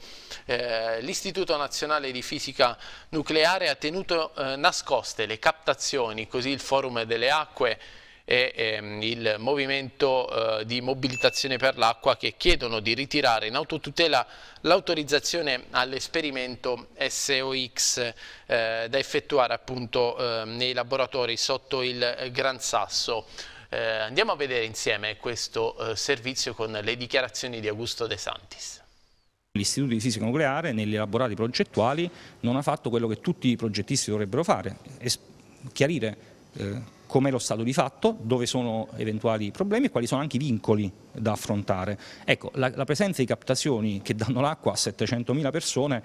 L'Istituto Nazionale di Fisica Nucleare ha tenuto nascoste le captazioni, così il Forum delle Acque e ehm, il movimento eh, di mobilitazione per l'acqua che chiedono di ritirare in autotutela l'autorizzazione all'esperimento SOX eh, da effettuare appunto eh, nei laboratori sotto il Gran Sasso. Eh, andiamo a vedere insieme questo eh, servizio con le dichiarazioni di Augusto De Santis. L'Istituto di Fisica Nucleare negli elaborati progettuali non ha fatto quello che tutti i progettisti dovrebbero fare, chiarire eh, com'è lo stato di fatto, dove sono eventuali problemi e quali sono anche i vincoli da affrontare. Ecco, la, la presenza di captazioni che danno l'acqua a 700.000 persone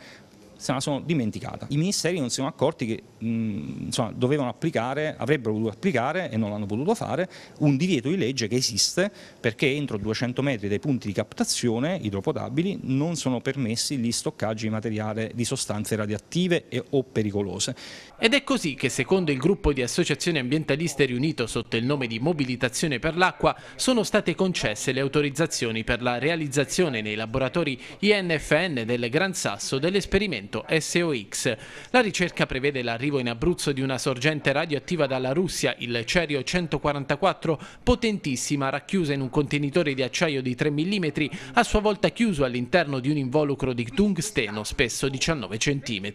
se la sono dimenticata. I ministeri non si sono accorti che mh, insomma, dovevano applicare, avrebbero voluto applicare e non l'hanno potuto fare, un divieto di legge che esiste perché entro 200 metri dai punti di captazione idropotabili non sono permessi gli stoccaggi di materiale di sostanze radioattive e, o pericolose. Ed è così che secondo il gruppo di associazioni ambientaliste riunito sotto il nome di Mobilitazione per l'Acqua sono state concesse le autorizzazioni per la realizzazione nei laboratori INFN del Gran Sasso dell'esperimento investimento SOX. La ricerca prevede l'arrivo in Abruzzo di una sorgente radioattiva dalla Russia, il Cerio 144, potentissima, racchiusa in un contenitore di acciaio di 3 mm, a sua volta chiuso all'interno di un involucro di tungsteno spesso 19 cm.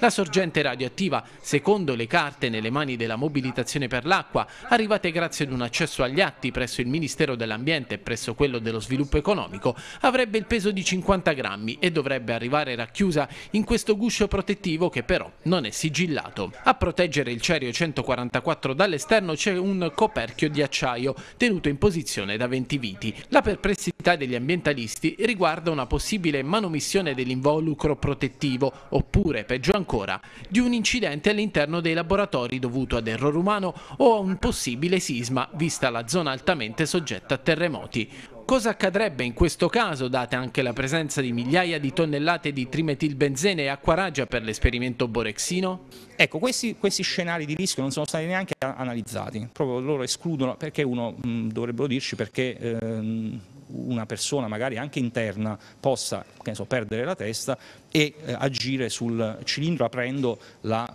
La sorgente radioattiva, secondo le carte nelle mani della mobilitazione per l'acqua, arrivate grazie ad un accesso agli atti presso il Ministero dell'Ambiente e presso quello dello Sviluppo Economico, avrebbe il peso di 50 grammi e dovrebbe arrivare racchiusa in questo questo guscio protettivo che però non è sigillato. A proteggere il Cerio 144 dall'esterno c'è un coperchio di acciaio tenuto in posizione da 20 viti. La perplessità degli ambientalisti riguarda una possibile manomissione dell'involucro protettivo oppure, peggio ancora, di un incidente all'interno dei laboratori dovuto ad errore umano o a un possibile sisma vista la zona altamente soggetta a terremoti cosa accadrebbe in questo caso, date anche la presenza di migliaia di tonnellate di trimetilbenzene e acquaraggia per l'esperimento borexino? Ecco, questi, questi, scenari di rischio non sono stati neanche analizzati, proprio loro escludono, perché uno mh, mm, dovrebbero dirci perché ehm, una persona magari anche interna possa so, perdere la testa e eh, agire sul cilindro aprendo la,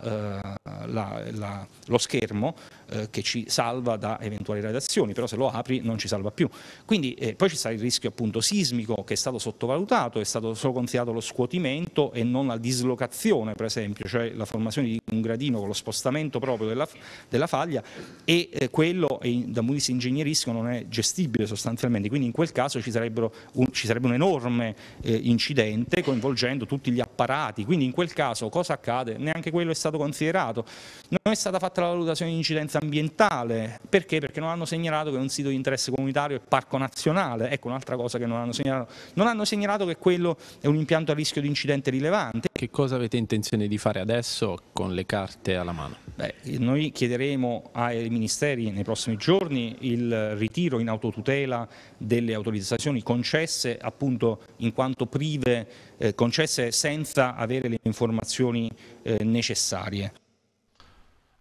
eh, la, la, lo schermo eh, che ci salva da eventuali radiazioni, però se lo apri non ci salva più. Quindi eh, poi ci sarà il rischio appunto sismico che è stato sottovalutato, è stato solo considerato lo scuotimento e non la dislocazione per esempio, cioè la formazione di un gradino con lo spostamento proprio della, della faglia e eh, quello eh, da un punto ingegneristico non è gestibile sostanzialmente, quindi in quel caso ci, un, ci sarebbe un enorme incidente coinvolgendo tutti tutti gli apparati, quindi in quel caso cosa accade? Neanche quello è stato considerato. Non è stata fatta la valutazione di incidenza ambientale, perché? Perché non hanno segnalato che è un sito di interesse comunitario e parco nazionale, ecco un'altra cosa che non hanno segnalato. Non hanno segnalato che quello è un impianto a rischio di incidente rilevante. Che cosa avete intenzione di fare adesso con le carte alla mano? Beh, noi chiederemo ai ministeri nei prossimi giorni il ritiro in autotutela delle autorizzazioni concesse appunto in quanto prive eh, concesse senza avere le informazioni eh, necessarie.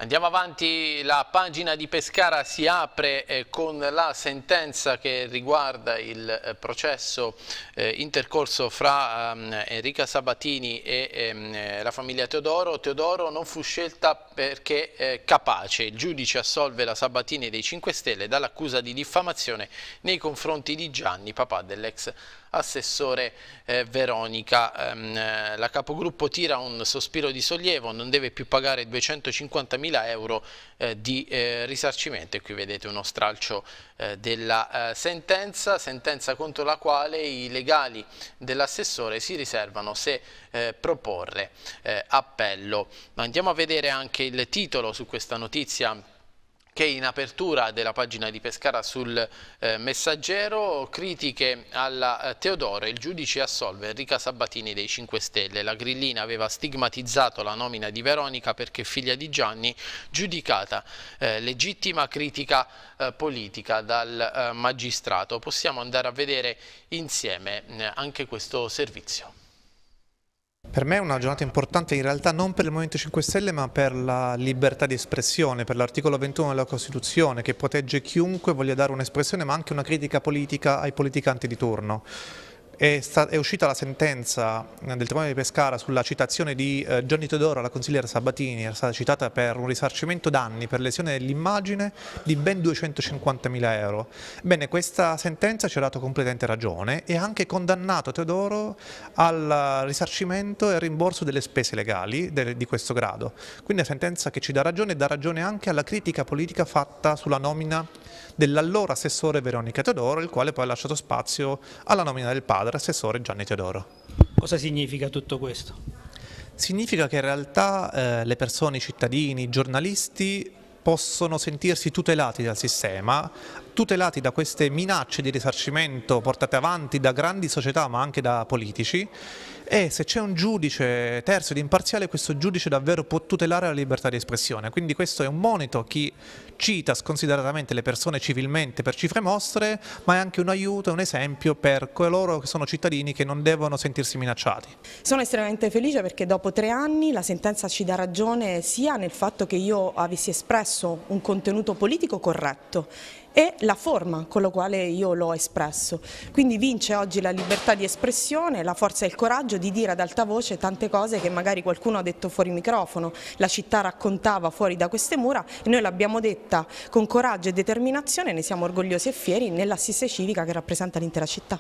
Andiamo avanti, la pagina di Pescara si apre eh, con la sentenza che riguarda il eh, processo eh, intercorso fra ehm, Enrica Sabatini e ehm, la famiglia Teodoro. Teodoro non fu scelta perché capace. Il giudice assolve la Sabatini dei 5 Stelle dall'accusa di diffamazione nei confronti di Gianni, papà dell'ex assessore eh, Veronica. Ehm, eh, la capogruppo tira un sospiro di sollievo, non deve più pagare 250.000 euro eh, di eh, risarcimento e qui vedete uno stralcio eh, della eh, sentenza, sentenza contro la quale i legali dell'assessore si riservano se proporre appello. Andiamo a vedere anche il titolo su questa notizia che in apertura della pagina di Pescara sul eh, messaggero, critiche alla eh, Teodoro, il giudice assolve Enrica Sabatini dei 5 Stelle, la grillina aveva stigmatizzato la nomina di Veronica perché figlia di Gianni, giudicata eh, legittima critica eh, politica dal eh, magistrato. Possiamo andare a vedere insieme eh, anche questo servizio. Per me è una giornata importante in realtà non per il Movimento 5 Stelle ma per la libertà di espressione, per l'articolo 21 della Costituzione che protegge chiunque voglia dare un'espressione ma anche una critica politica ai politicanti di turno. È, è, uscita la sentenza eh, del Tribunale di Pescara sulla citazione di eh, Gianni Teodoro alla consigliera Sabatini, era stata citata per un risarcimento danni per lesione dell'immagine di ben 250.000 euro. Bene, questa sentenza ci ha dato completamente ragione e ha anche condannato Teodoro al risarcimento e al rimborso delle spese legali de di questo grado. Quindi è una sentenza che ci dà ragione e dà ragione anche alla critica politica fatta sulla nomina dell'allora assessore Veronica Teodoro, il quale poi ha lasciato spazio alla nomina del padre, assessore Gianni Teodoro. Cosa significa tutto questo? Significa che in realtà eh, le persone, i cittadini, i giornalisti possono sentirsi tutelati dal sistema, tutelati da queste minacce di risarcimento portate avanti da grandi società ma anche da politici e se c'è un giudice terzo ed imparziale questo giudice davvero può tutelare la libertà di espressione. Quindi questo è un monito a chi cita sconsideratamente le persone civilmente per cifre mostre, ma è anche un aiuto, e un esempio per coloro che sono cittadini che non devono sentirsi minacciati. Sono estremamente felice perché dopo tre anni la sentenza ci dà ragione sia nel fatto che io avessi espresso un contenuto politico corretto e la forma con la quale io l'ho espresso. Quindi vince oggi la libertà di espressione, la forza e il coraggio di dire ad alta voce tante cose che magari qualcuno ha detto fuori microfono, la città raccontava fuori da queste mura e noi l'abbiamo detta con coraggio e determinazione, ne siamo orgogliosi e fieri nell'assise civica che rappresenta l'intera città.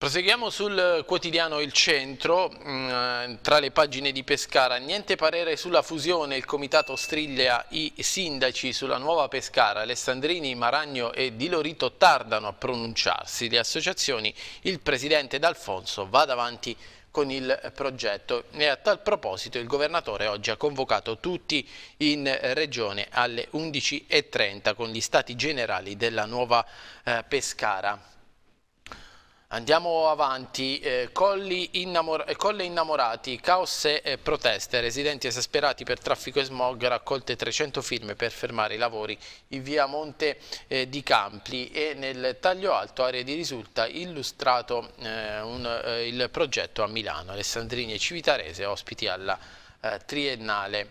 Proseguiamo sul quotidiano Il Centro, mm, tra le pagine di Pescara, niente parere sulla fusione, il comitato striglia i sindaci sulla nuova Pescara, Alessandrini, Maragno e Di Lorito tardano a pronunciarsi, le associazioni, il presidente D'Alfonso va davanti con il progetto e a tal proposito il governatore oggi ha convocato tutti in regione alle 11.30 con gli stati generali della nuova eh, Pescara. Andiamo avanti, eh, innamor eh, colle innamorati, caos e eh, proteste, residenti esasperati per traffico e smog, raccolte 300 firme per fermare i lavori in via Monte eh, di Campli e nel taglio alto area di risulta illustrato eh, un, eh, il progetto a Milano, Alessandrini e Civitarese, ospiti alla triennale.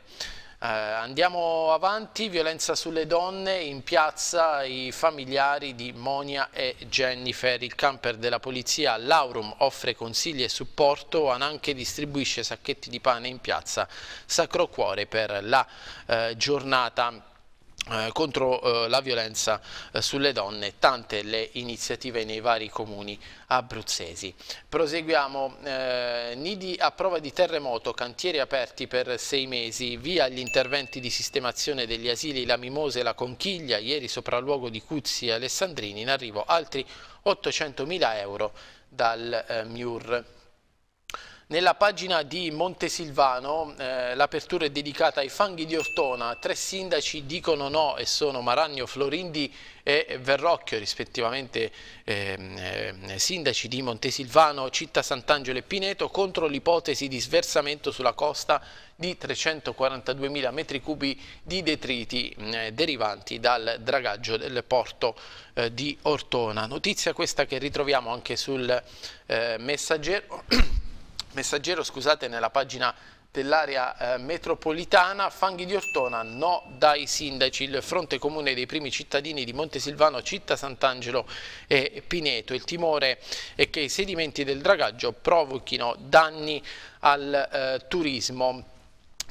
Eh, andiamo avanti, violenza sulle donne, in piazza i familiari di Monia e Jennifer, il camper della polizia Laurum offre consigli e supporto, Ananche distribuisce sacchetti di pane in piazza Sacro Cuore per la eh, giornata eh, contro eh, la violenza eh, sulle donne, tante le iniziative nei vari comuni abruzzesi. Proseguiamo, eh, nidi a prova di terremoto, cantieri aperti per sei mesi, via gli interventi di sistemazione degli asili La Mimosa e La Conchiglia, ieri sopralluogo di Cuzzi e Alessandrini, in arrivo altri 800.000 euro dal eh, MIUR. Nella pagina di Montesilvano eh, l'apertura è dedicata ai fanghi di Ortona, tre sindaci dicono no e sono Maragno, Florindi e Verrocchio rispettivamente ehm, eh, sindaci di Montesilvano, Città Sant'Angelo e Pineto contro l'ipotesi di sversamento sulla costa di 342.000 metri cubi di detriti mm, eh, derivanti dal dragaggio del porto eh, di Ortona. Notizia questa che ritroviamo anche sul eh, messaggero Messaggero, scusate, nella pagina dell'area eh, metropolitana, fanghi di Ortona, no dai sindaci, il fronte comune dei primi cittadini di Montesilvano, Città Sant'Angelo e Pineto. Il timore è che i sedimenti del dragaggio provochino danni al eh, turismo.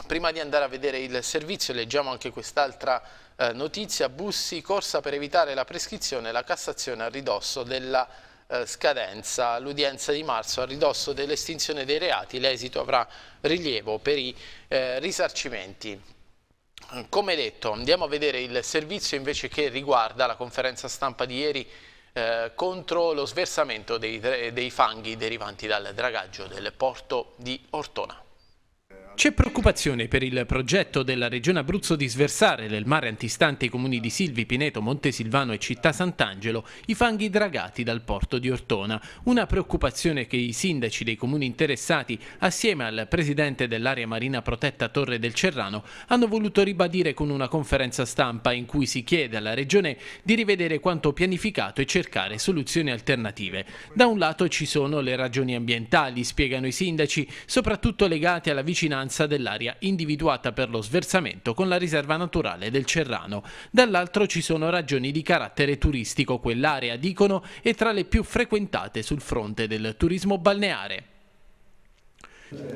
Prima di andare a vedere il servizio leggiamo anche quest'altra eh, notizia, Bussi corsa per evitare la prescrizione, la Cassazione a ridosso della eh, scadenza l'udienza di marzo a ridosso dell'estinzione dei reati, l'esito avrà rilievo per i eh, risarcimenti. Come detto, andiamo a vedere il servizio invece che riguarda la conferenza stampa di ieri eh, contro lo sversamento dei, dei fanghi derivanti dal dragaggio del porto di Ortona. C'è preoccupazione per il progetto della Regione Abruzzo di sversare nel mare antistante i comuni di Silvi, Pineto, Montesilvano e Città Sant'Angelo i fanghi dragati dal porto di Ortona. Una preoccupazione che i sindaci dei comuni interessati, assieme al presidente dell'area marina protetta Torre del Cerrano, hanno voluto ribadire con una conferenza stampa in cui si chiede alla Regione di rivedere quanto pianificato e cercare soluzioni alternative. Da un lato ci sono le ragioni ambientali, spiegano i sindaci, soprattutto legate alla vicinanza vicinanza dell'area individuata per lo sversamento con la riserva naturale del Cerrano. Dall'altro ci sono ragioni di carattere turistico, quell'area dicono è tra le più frequentate sul fronte del turismo balneare.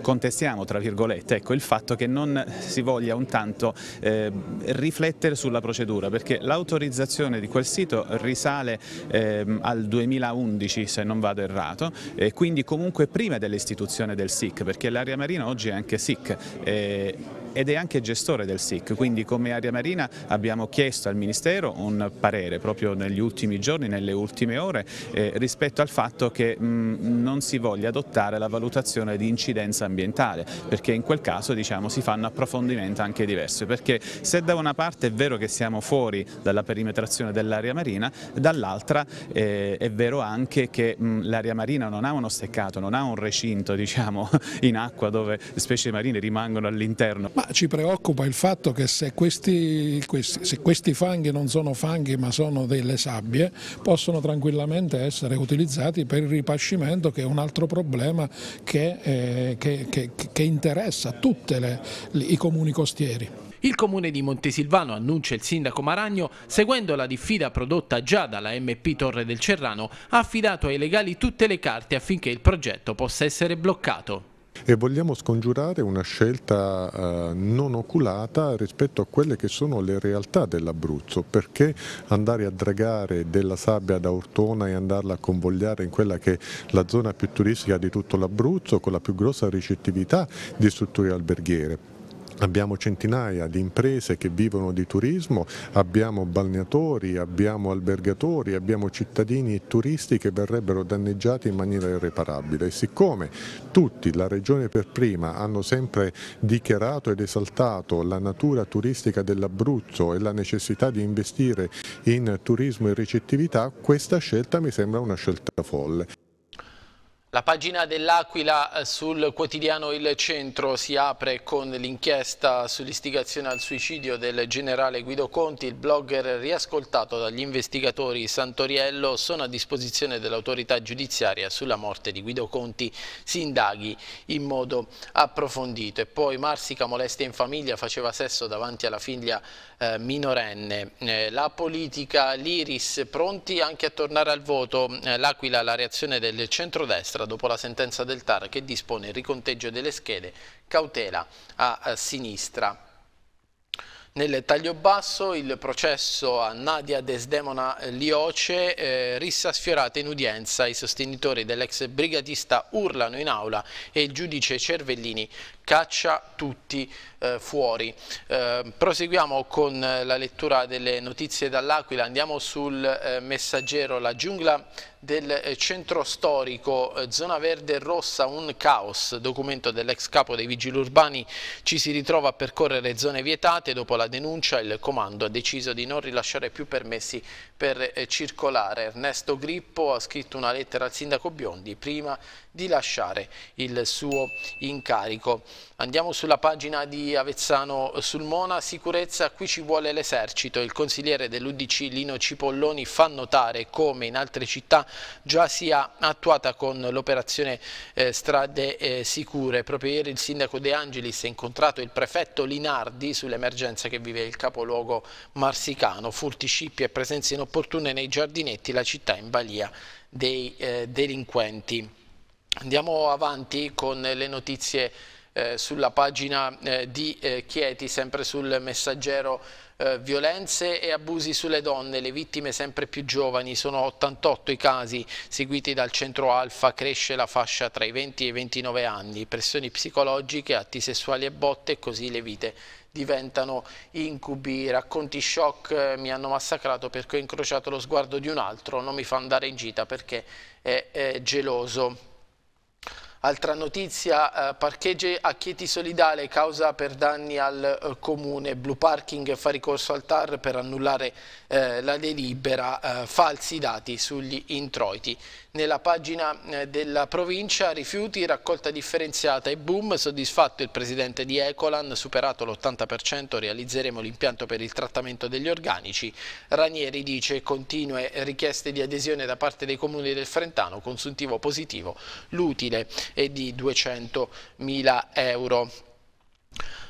Contestiamo tra virgolette ecco, il fatto che non si voglia un tanto eh, riflettere sulla procedura perché l'autorizzazione di quel sito risale eh, al 2011 se non vado errato e quindi comunque prima dell'istituzione del SIC perché l'area marina oggi è anche SIC eh, ed è anche gestore del SIC, quindi come Aria Marina abbiamo chiesto al Ministero un parere proprio negli ultimi giorni, nelle ultime ore, eh, rispetto al fatto che mh, mm, non si voglia adottare la valutazione di incidenti incidenza ambientale, perché in quel caso diciamo, si fanno approfondimenti anche diversi, perché se da una parte è vero che siamo fuori dalla perimetrazione dell'area marina, dall'altra eh, è vero anche che l'area marina non ha uno steccato, non ha un recinto diciamo, in acqua dove specie marine rimangono all'interno. Ma ci preoccupa il fatto che se questi, questi, se questi fanghi non sono fanghi ma sono delle sabbie, possono tranquillamente essere utilizzati per il ripascimento che è un altro problema che eh, che, che, che, interessa tutti i comuni costieri. Il comune di Montesilvano, annuncia il sindaco Maragno, seguendo la diffida prodotta già dalla MP Torre del Cerrano, ha affidato ai legali tutte le carte affinché il progetto possa essere bloccato e vogliamo scongiurare una scelta eh, non oculata rispetto a quelle che sono le realtà dell'Abruzzo, perché andare a dragare della sabbia da Ortona e andarla a convogliare in quella che è la zona più turistica di tutto l'Abruzzo con la più grossa ricettività di strutture alberghiere? Abbiamo centinaia di imprese che vivono di turismo, abbiamo balneatori, abbiamo albergatori, abbiamo cittadini e turisti che verrebbero danneggiati in maniera irreparabile. E siccome tutti, la Regione per prima, hanno sempre dichiarato ed esaltato la natura turistica dell'Abruzzo e la necessità di investire in turismo e ricettività, questa scelta mi sembra una scelta folle. La pagina dell'Aquila eh, sul quotidiano Il Centro si apre con l'inchiesta sull'istigazione al suicidio del generale Guido Conti. Il blogger riascoltato dagli investigatori Santoriello sono a disposizione dell'autorità giudiziaria sulla morte di Guido Conti. Si indaghi in modo approfondito. E poi Marsica molestia in famiglia, faceva sesso davanti alla figlia eh, minorenne. Eh, la politica, l'Iris, pronti anche a tornare al voto. Eh, L'Aquila, la reazione del centrodestra dopo la sentenza del TAR che dispone il riconteggio delle schede, cautela a, a sinistra. Nel taglio basso il processo a Nadia Desdemona Lioce, eh, rissa sfiorata in udienza, i sostenitori dell'ex brigatista urlano in aula e il giudice Cervellini caccia tutti eh, fuori. Eh, proseguiamo con eh, la lettura delle notizie dall'Aquila, andiamo sul eh, messaggero, la giungla del eh, centro storico, eh, zona verde e rossa, un caos, documento dell'ex capo dei vigili urbani, ci si ritrova a percorrere zone vietate, dopo la denuncia il comando ha deciso di non rilasciare più permessi per circolare. Ernesto Grippo ha scritto una lettera al sindaco Biondi prima di lasciare il suo incarico. Andiamo sulla pagina di Avezzano sul Mona, sicurezza, qui ci vuole l'esercito. Il consigliere dell'Udc Lino Cipolloni fa notare come in altre città già sia attuata con l'operazione eh, strade eh, sicure. Proprio ieri il sindaco De Angelis ha incontrato il prefetto Linardi sull'emergenza che vive il capoluogo marsicano. Furti, scippi e presenze inopportune nei giardinetti, la città in balia dei eh, delinquenti. Andiamo avanti con le notizie eh, sulla pagina eh, di eh, Chieti, sempre sul messaggero eh, violenze e abusi sulle donne, le vittime sempre più giovani, sono 88 i casi seguiti dal centro Alfa, cresce la fascia tra i 20 e i 29 anni, pressioni psicologiche, atti sessuali e botte e così le vite diventano incubi, racconti shock eh, mi hanno massacrato perché ho incrociato lo sguardo di un altro, non mi fa andare in gita perché è, è geloso. Altra notizia, eh, parcheggi a Chieti Solidale, causa per danni al eh, comune, Blue Parking fa ricorso al TAR per annullare eh, la delibera, eh, falsi dati sugli introiti. Nella pagina eh, della provincia rifiuti, raccolta differenziata e boom, soddisfatto il presidente di Ecolan, superato l'80% realizzeremo l'impianto per il trattamento degli organici. Ranieri dice continue richieste di adesione da parte dei comuni del Frentano, consuntivo positivo, l'utile e di 200.000 euro.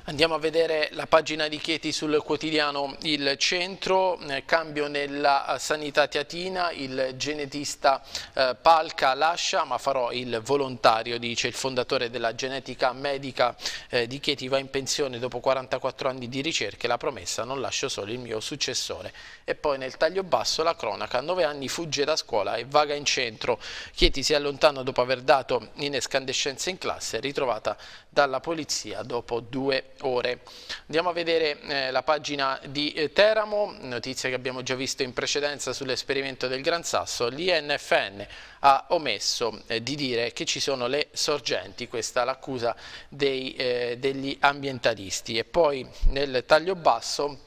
Andiamo a vedere la pagina di Chieti sul quotidiano Il Centro, eh, cambio nella eh, sanità teatina, il genetista eh, Palca lascia ma farò il volontario, dice il fondatore della genetica medica eh, di Chieti, va in pensione dopo 44 anni di ricerche, la promessa non lascio solo il mio successore. E poi nel taglio basso la cronaca, a 9 anni fugge da scuola e vaga in centro. Chieti si allontana dopo aver dato in escandescenza in classe, ritrovata dalla polizia dopo due ore. Andiamo a vedere eh, la pagina di eh, Teramo, notizia che abbiamo già visto in precedenza sull'esperimento del Gran Sasso, l'INFN ha omesso eh, di dire che ci sono le sorgenti, questa è l'accusa eh, degli ambientalisti. E poi nel taglio basso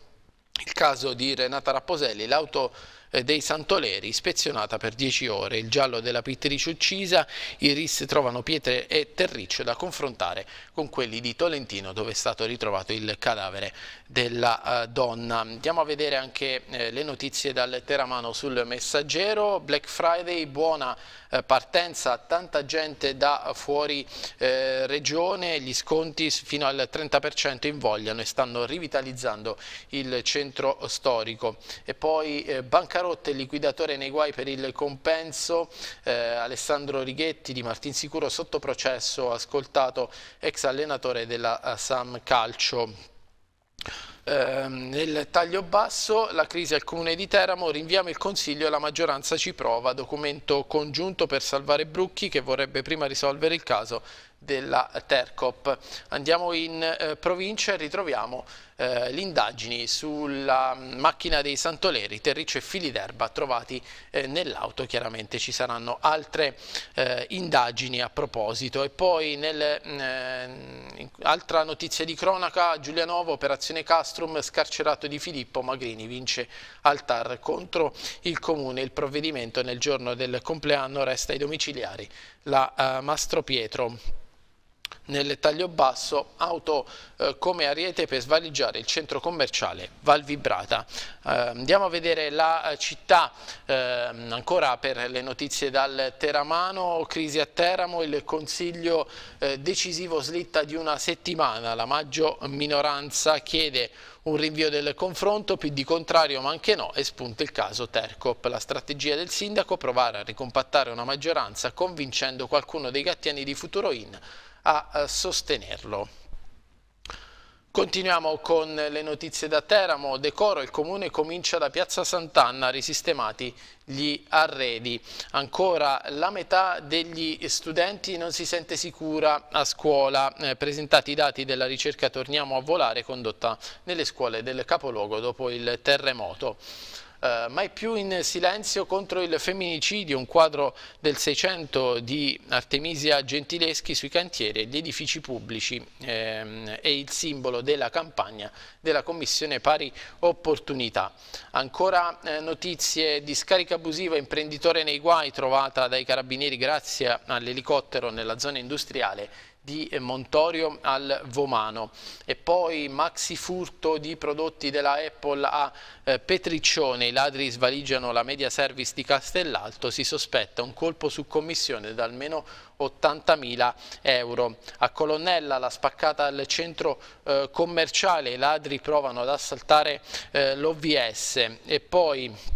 il caso di Renata Rapposelli, l'auto eh, dei Santoleri, ispezionata per 10 ore. Il giallo della pittrice uccisa, i RIS trovano pietre e terriccio da confrontare con quelli di Tolentino dove è stato ritrovato il cadavere della eh, donna. Andiamo a vedere anche eh, le notizie dal Teramano sul messaggero. Black Friday, buona eh, partenza, tanta gente da fuori regione, gli sconti fino al 30% invogliano e stanno rivitalizzando il centro storico. E poi bancarotte, liquidatore nei guai per il compenso, Alessandro Righetti di Martinsicuro sotto processo, ascoltato ex allenatore della Sam Calcio. Ehm, nel taglio basso, la crisi al comune di Teramo, rinviamo il consiglio e la maggioranza ci prova, documento congiunto per salvare Brucchi che vorrebbe prima risolvere il caso della Tercop. Andiamo in eh, provincia e ritroviamo eh, le indagini sulla macchina dei Santoleri, terriccio e fili d'erba trovati eh, nell'auto, chiaramente ci saranno altre eh, indagini a proposito. E poi nel, mm, eh, altra notizia di cronaca, Giulianovo, operazione Castrum, scarcerato di Filippo Magrini vince al TAR contro il Comune, il provvedimento nel giorno del compleanno resta ai domiciliari la uh, Mastro Pietro nel taglio basso auto eh, come Ariete per svaligiare il centro commerciale Valvibrata. Eh, andiamo a vedere la eh, città eh, ancora per le notizie dal Teramano, crisi a Teramo, il consiglio eh, decisivo slitta di una settimana, la maggio minoranza chiede un rinvio del confronto, più di contrario ma anche no, e spunta il caso Tercop. La strategia del sindaco provare a ricompattare una maggioranza convincendo qualcuno dei gattiani di Futuro In a eh, sostenerlo. Continuiamo con le notizie da Teramo, decoro, il comune comincia da Piazza Sant'Anna, risistemati gli arredi. Ancora la metà degli studenti non si sente sicura a scuola. Eh, presentati i dati della ricerca Torniamo a volare condotta nelle scuole del capoluogo dopo il terremoto eh, mai più in silenzio contro il femminicidio, un quadro del 600 di Artemisia Gentileschi sui cantieri e gli edifici pubblici ehm, è il simbolo della campagna della Commissione Pari Opportunità. Ancora eh, notizie di scarica abusiva, imprenditore nei guai trovata dai carabinieri grazie all'elicottero nella zona industriale di Montorio al Vomano e poi maxi furto di prodotti della Apple a eh, Petriccione, i ladri svaligiano la media service di Castellalto, si sospetta un colpo su commissione da almeno 80.000 euro. A Colonnella la spaccata al centro eh, commerciale, i ladri provano ad assaltare eh, l'OVS e poi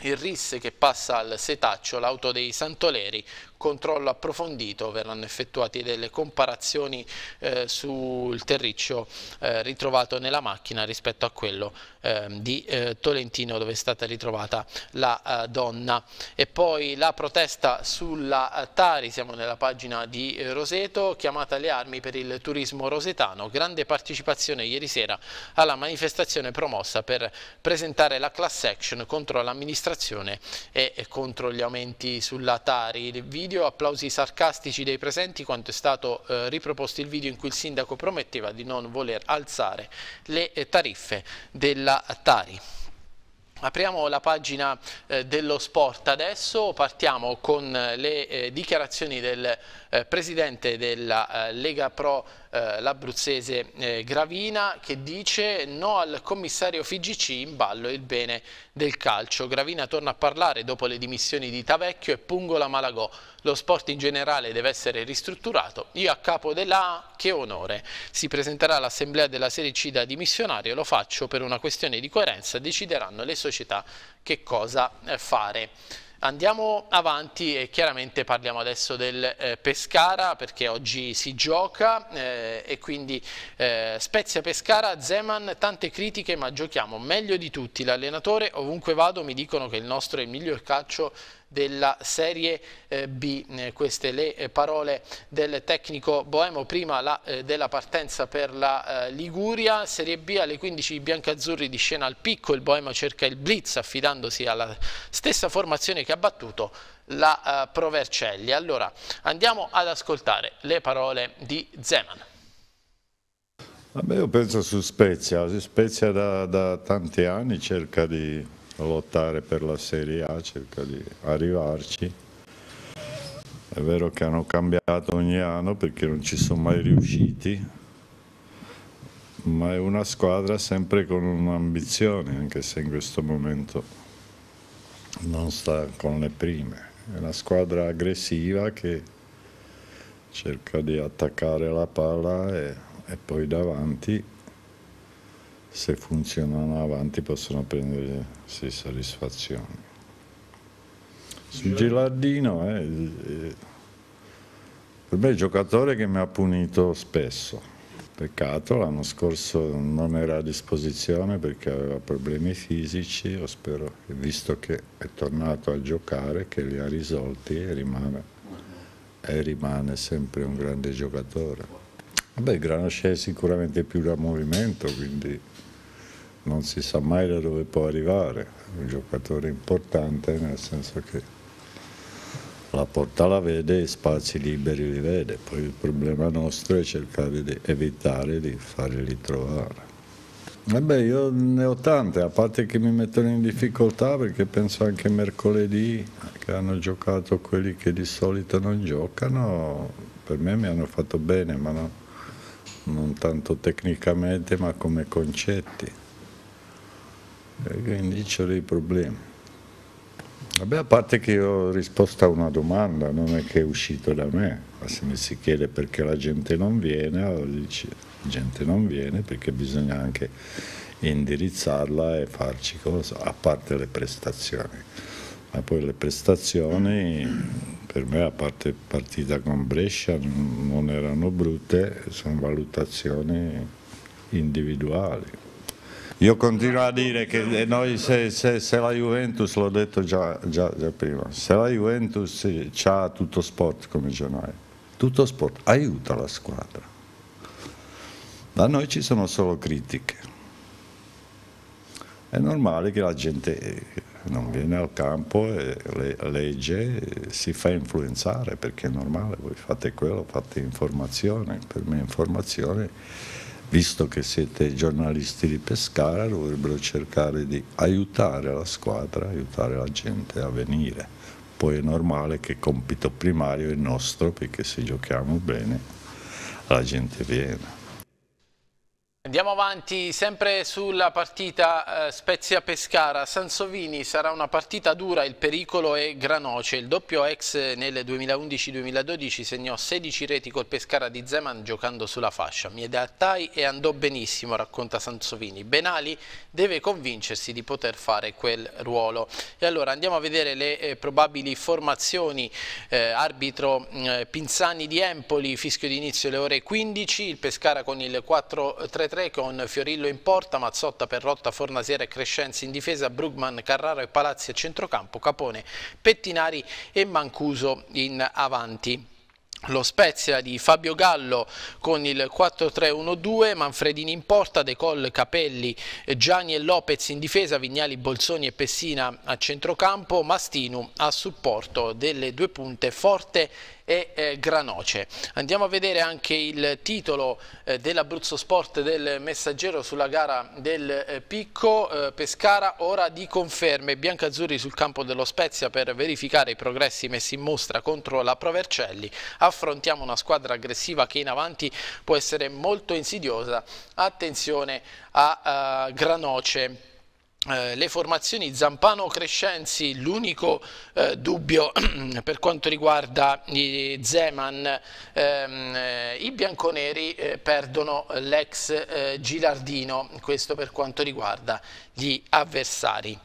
il RIS che passa al setaccio, l'auto dei Santoleri controllo approfondito, verranno effettuate delle comparazioni eh, sul terriccio eh, ritrovato nella macchina rispetto a quello ehm, eh, di Tolentino dove è stata ritrovata la eh, donna. E poi la protesta sulla eh, Tari, siamo nella pagina di eh, Roseto, chiamata alle armi per il turismo rosetano, grande partecipazione ieri sera alla manifestazione promossa per presentare la class action contro l'amministrazione e contro gli aumenti sulla Tari. Vi video, applausi sarcastici dei presenti quanto è stato eh, riproposto il video in cui il sindaco prometteva di non voler alzare le eh, tariffe della Tari. Apriamo la pagina eh, dello sport adesso, partiamo con eh, le eh, dichiarazioni del eh, presidente della eh, Lega Pro eh, l'abruzzese Gravina che dice no al commissario FIGC in ballo il bene del calcio. Gravina torna a parlare dopo le dimissioni di Tavecchio e Pungola Malagò. Lo sport in generale deve essere ristrutturato. Io a capo della A che onore. Si presenterà all'assemblea della Serie C da dimissionario, lo faccio per una questione di coerenza, decideranno le società che cosa fare. Andiamo avanti e chiaramente parliamo adesso del eh, Pescara perché oggi si gioca eh, e quindi eh, Spezia Pescara, Zeman, tante critiche ma giochiamo meglio di tutti. L'allenatore ovunque vado mi dicono che il nostro è il miglior calcio della Serie eh, B. Eh, queste le eh, parole del tecnico Boemo prima della partenza per la Liguria. Serie B alle 15 i biancazzurri di scena al picco, il Boemo cerca il blitz affidandosi alla stessa formazione che ha battuto la Provercelli. Allora andiamo ad ascoltare le parole di Zeman. Vabbè, io penso su Spezia, Spezia da, da tanti anni cerca di lottare per la Serie A, cerca di arrivarci. È vero che hanno cambiato ogni anno perché non ci sono mai riusciti, ma è una squadra sempre con un'ambizione, anche se in questo momento non sta con le prime. È una squadra aggressiva che cerca di attaccare la palla e, e poi davanti se funzionano avanti possono prendere sì, soddisfazioni. Sul Gilardino eh, eh, per me è il giocatore che mi ha punito spesso. Peccato, l'anno scorso non era a disposizione perché aveva problemi fisici, io spero che visto che è tornato a giocare, che li ha risolti e rimane, e rimane sempre un grande giocatore. Beh, Granasce è sicuramente più da movimento, quindi non si sa mai da dove può arrivare, è un giocatore importante nel senso che la porta la vede e spazi liberi li vede, poi il problema nostro è cercare di evitare di farli trovare. E beh, io ne ho tante, a parte che mi mettono in difficoltà perché penso anche mercoledì che hanno giocato quelli che di solito non giocano, per me mi hanno fatto bene, ma no, non tanto tecnicamente ma come concetti. E eh, quindi c'è dei problemi. Vabbè, a parte che io ho risposto a una domanda, non è che è uscito da me, ma se mi si chiede perché la gente non viene, allora dici la gente non viene perché bisogna anche indirizzarla e farci cosa, a parte le prestazioni. Ma poi le prestazioni per me a parte partita con Brescia non erano brutte, sono valutazioni individuali. Io continuo a dire che eh, noi se, se, se la Juventus, l'ho detto già, già, già, prima, se la Juventus ha tutto sport come giornale, tutto sport aiuta la squadra. Da noi ci sono solo critiche. È normale che la gente eh, non viene al campo, le, legge, si fa influenzare perché è normale, voi fate quello, fate informazione, per me informazione visto che siete giornalisti di Pescara, dovrebbero cercare di aiutare la squadra, aiutare la gente a venire. Poi è normale che il compito primario è il nostro, perché se giochiamo bene la gente viene. Andiamo avanti sempre sulla partita eh, Spezia-Pescara. Sansovini sarà una partita dura, il pericolo è Granoce. Il doppio ex nel 2011-2012 segnò 16 reti col Pescara di Zeman giocando sulla fascia. Miede attai e andò benissimo, racconta Sansovini. Benali deve convincersi di poter fare quel ruolo. E allora andiamo a vedere le eh, probabili formazioni. Eh, arbitro mm, Pinzani di Empoli, fischio d'inizio alle ore 15, il Pescara con il 4-3-3 3 con Fiorillo in porta, Mazzotta, Perrotta, Fornasiera e Crescenzi in difesa, Brugman, Carraro e Palazzi a centrocampo, Capone, Pettinari e Mancuso in avanti. Lo Spezia di Fabio Gallo con il 4-3-1-2, Manfredini in porta, De Col, Capelli, Gianni e Lopez in difesa, Vignali, Bolzoni e Pessina a centrocampo, Mastinu a supporto delle due punte Forte e eh, Granoce. Andiamo a vedere anche il titolo eh, dell'Abruzzo Sport del Messaggero sulla gara del eh, Picco. Eh, Pescara, ora di conferme. Biancazzurri sul campo dello Spezia per verificare i progressi messi in mostra contro la Provercelli. Affrontiamo una squadra aggressiva che in avanti può essere molto insidiosa. Attenzione a eh, Granoce eh, le formazioni Zampano-Crescenzi, l'unico eh, dubbio per quanto riguarda i Zeman, ehm, eh, i bianconeri eh, perdono l'ex eh, Gilardino, questo per quanto riguarda gli avversari.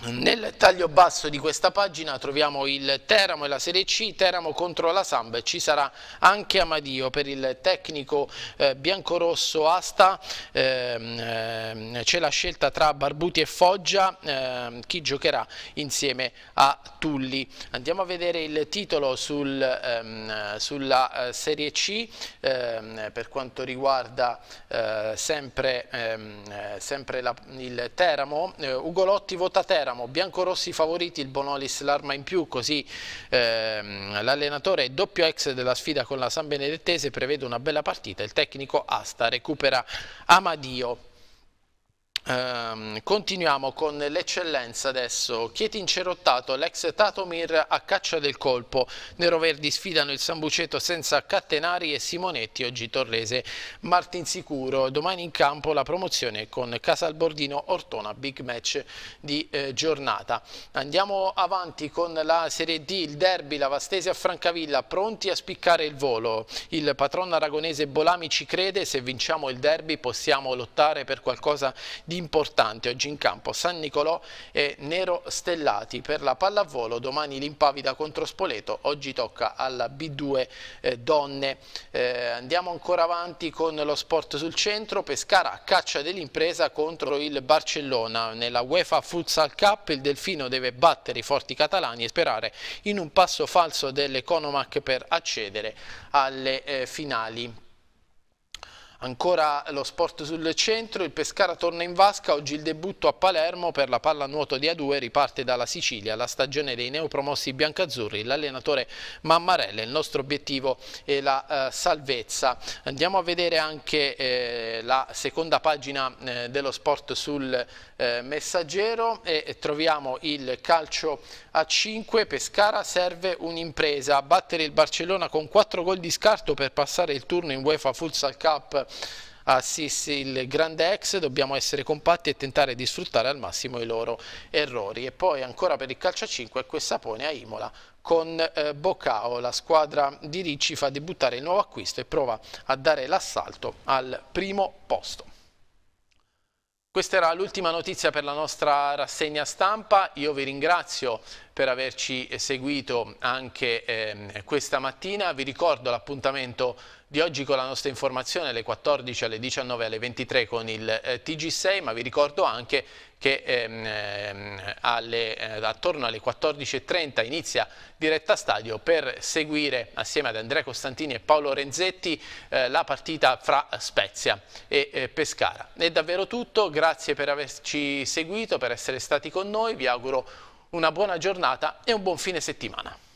Nel taglio basso di questa pagina troviamo il Teramo e la Serie C, Teramo contro la Samba ci sarà anche Amadio per il tecnico eh, biancorosso Asta, eh, c'è la scelta tra Barbuti e Foggia, ehm, chi giocherà insieme a Tulli. Andiamo a vedere il titolo sul, ehm, sulla eh, Serie C ehm, per quanto riguarda eh, sempre, ehm, eh, sempre la, il Teramo, Ugolotti vota Teramo Teramo, biancorossi favoriti, il Bonolis l'arma in più, così ehm, l'allenatore doppio ex della sfida con la San Benedettese prevede una bella partita, il tecnico Asta recupera Amadio Um, continuiamo con l'eccellenza adesso. Chieti incerottato, l'ex Tatomir a caccia del colpo. Neroverdi sfidano il Sambuceto senza Cattenari e Simonetti, oggi Torrese. Martin sicuro, domani in campo la promozione con Casalbordino Ortona, big match di eh, giornata. Andiamo avanti con la Serie D, il derby, la Vastese a Francavilla, pronti a spiccare il volo. Il patron aragonese Bolami ci crede, se vinciamo il derby possiamo lottare per qualcosa di importante oggi in campo San Nicolò e Nero Stellati per la pallavolo, domani l'impavida contro Spoleto, oggi tocca alla B2 eh, Donne. Eh, andiamo ancora avanti con lo sport sul centro, Pescara caccia dell'impresa contro il Barcellona, nella UEFA Futsal Cup il Delfino deve battere i forti catalani e sperare in un passo falso dell'Economac per accedere alle eh, finali. Ancora lo sport sul centro, il Pescara torna in vasca, oggi il debutto a Palermo per la pallanuoto di A2 riparte dalla Sicilia, la stagione dei neopromossi biancazzurri, l'allenatore Mammarella, il nostro obiettivo è la eh, salvezza. Andiamo a vedere anche eh, la seconda pagina eh, dello sport sul centro eh, Messaggero e troviamo il calcio a 5, Pescara serve un'impresa, battere il Barcellona con 4 gol di scarto per passare il turno in UEFA Futsal Cup a Sissi il grande ex, dobbiamo essere compatti e tentare di sfruttare al massimo i loro errori. E poi ancora per il calcio a 5 questa pone a Imola con eh, Boccao, la squadra di Ricci fa debuttare il nuovo acquisto e prova a dare l'assalto al primo posto. Questa era l'ultima notizia per la nostra rassegna stampa, io vi ringrazio per averci eh, seguito anche eh, questa mattina, vi ricordo l'appuntamento di oggi con la nostra informazione alle 14, alle 19, alle 23 con il eh, TG6, ma vi ricordo anche che ehm, ehm, alle, eh, attorno alle 14.30 inizia diretta stadio per seguire assieme ad Andrea Costantini e Paolo Renzetti eh, la partita fra Spezia e eh, Pescara. È davvero tutto, grazie per averci seguito, per essere stati con noi, vi auguro una buona giornata e un buon fine settimana.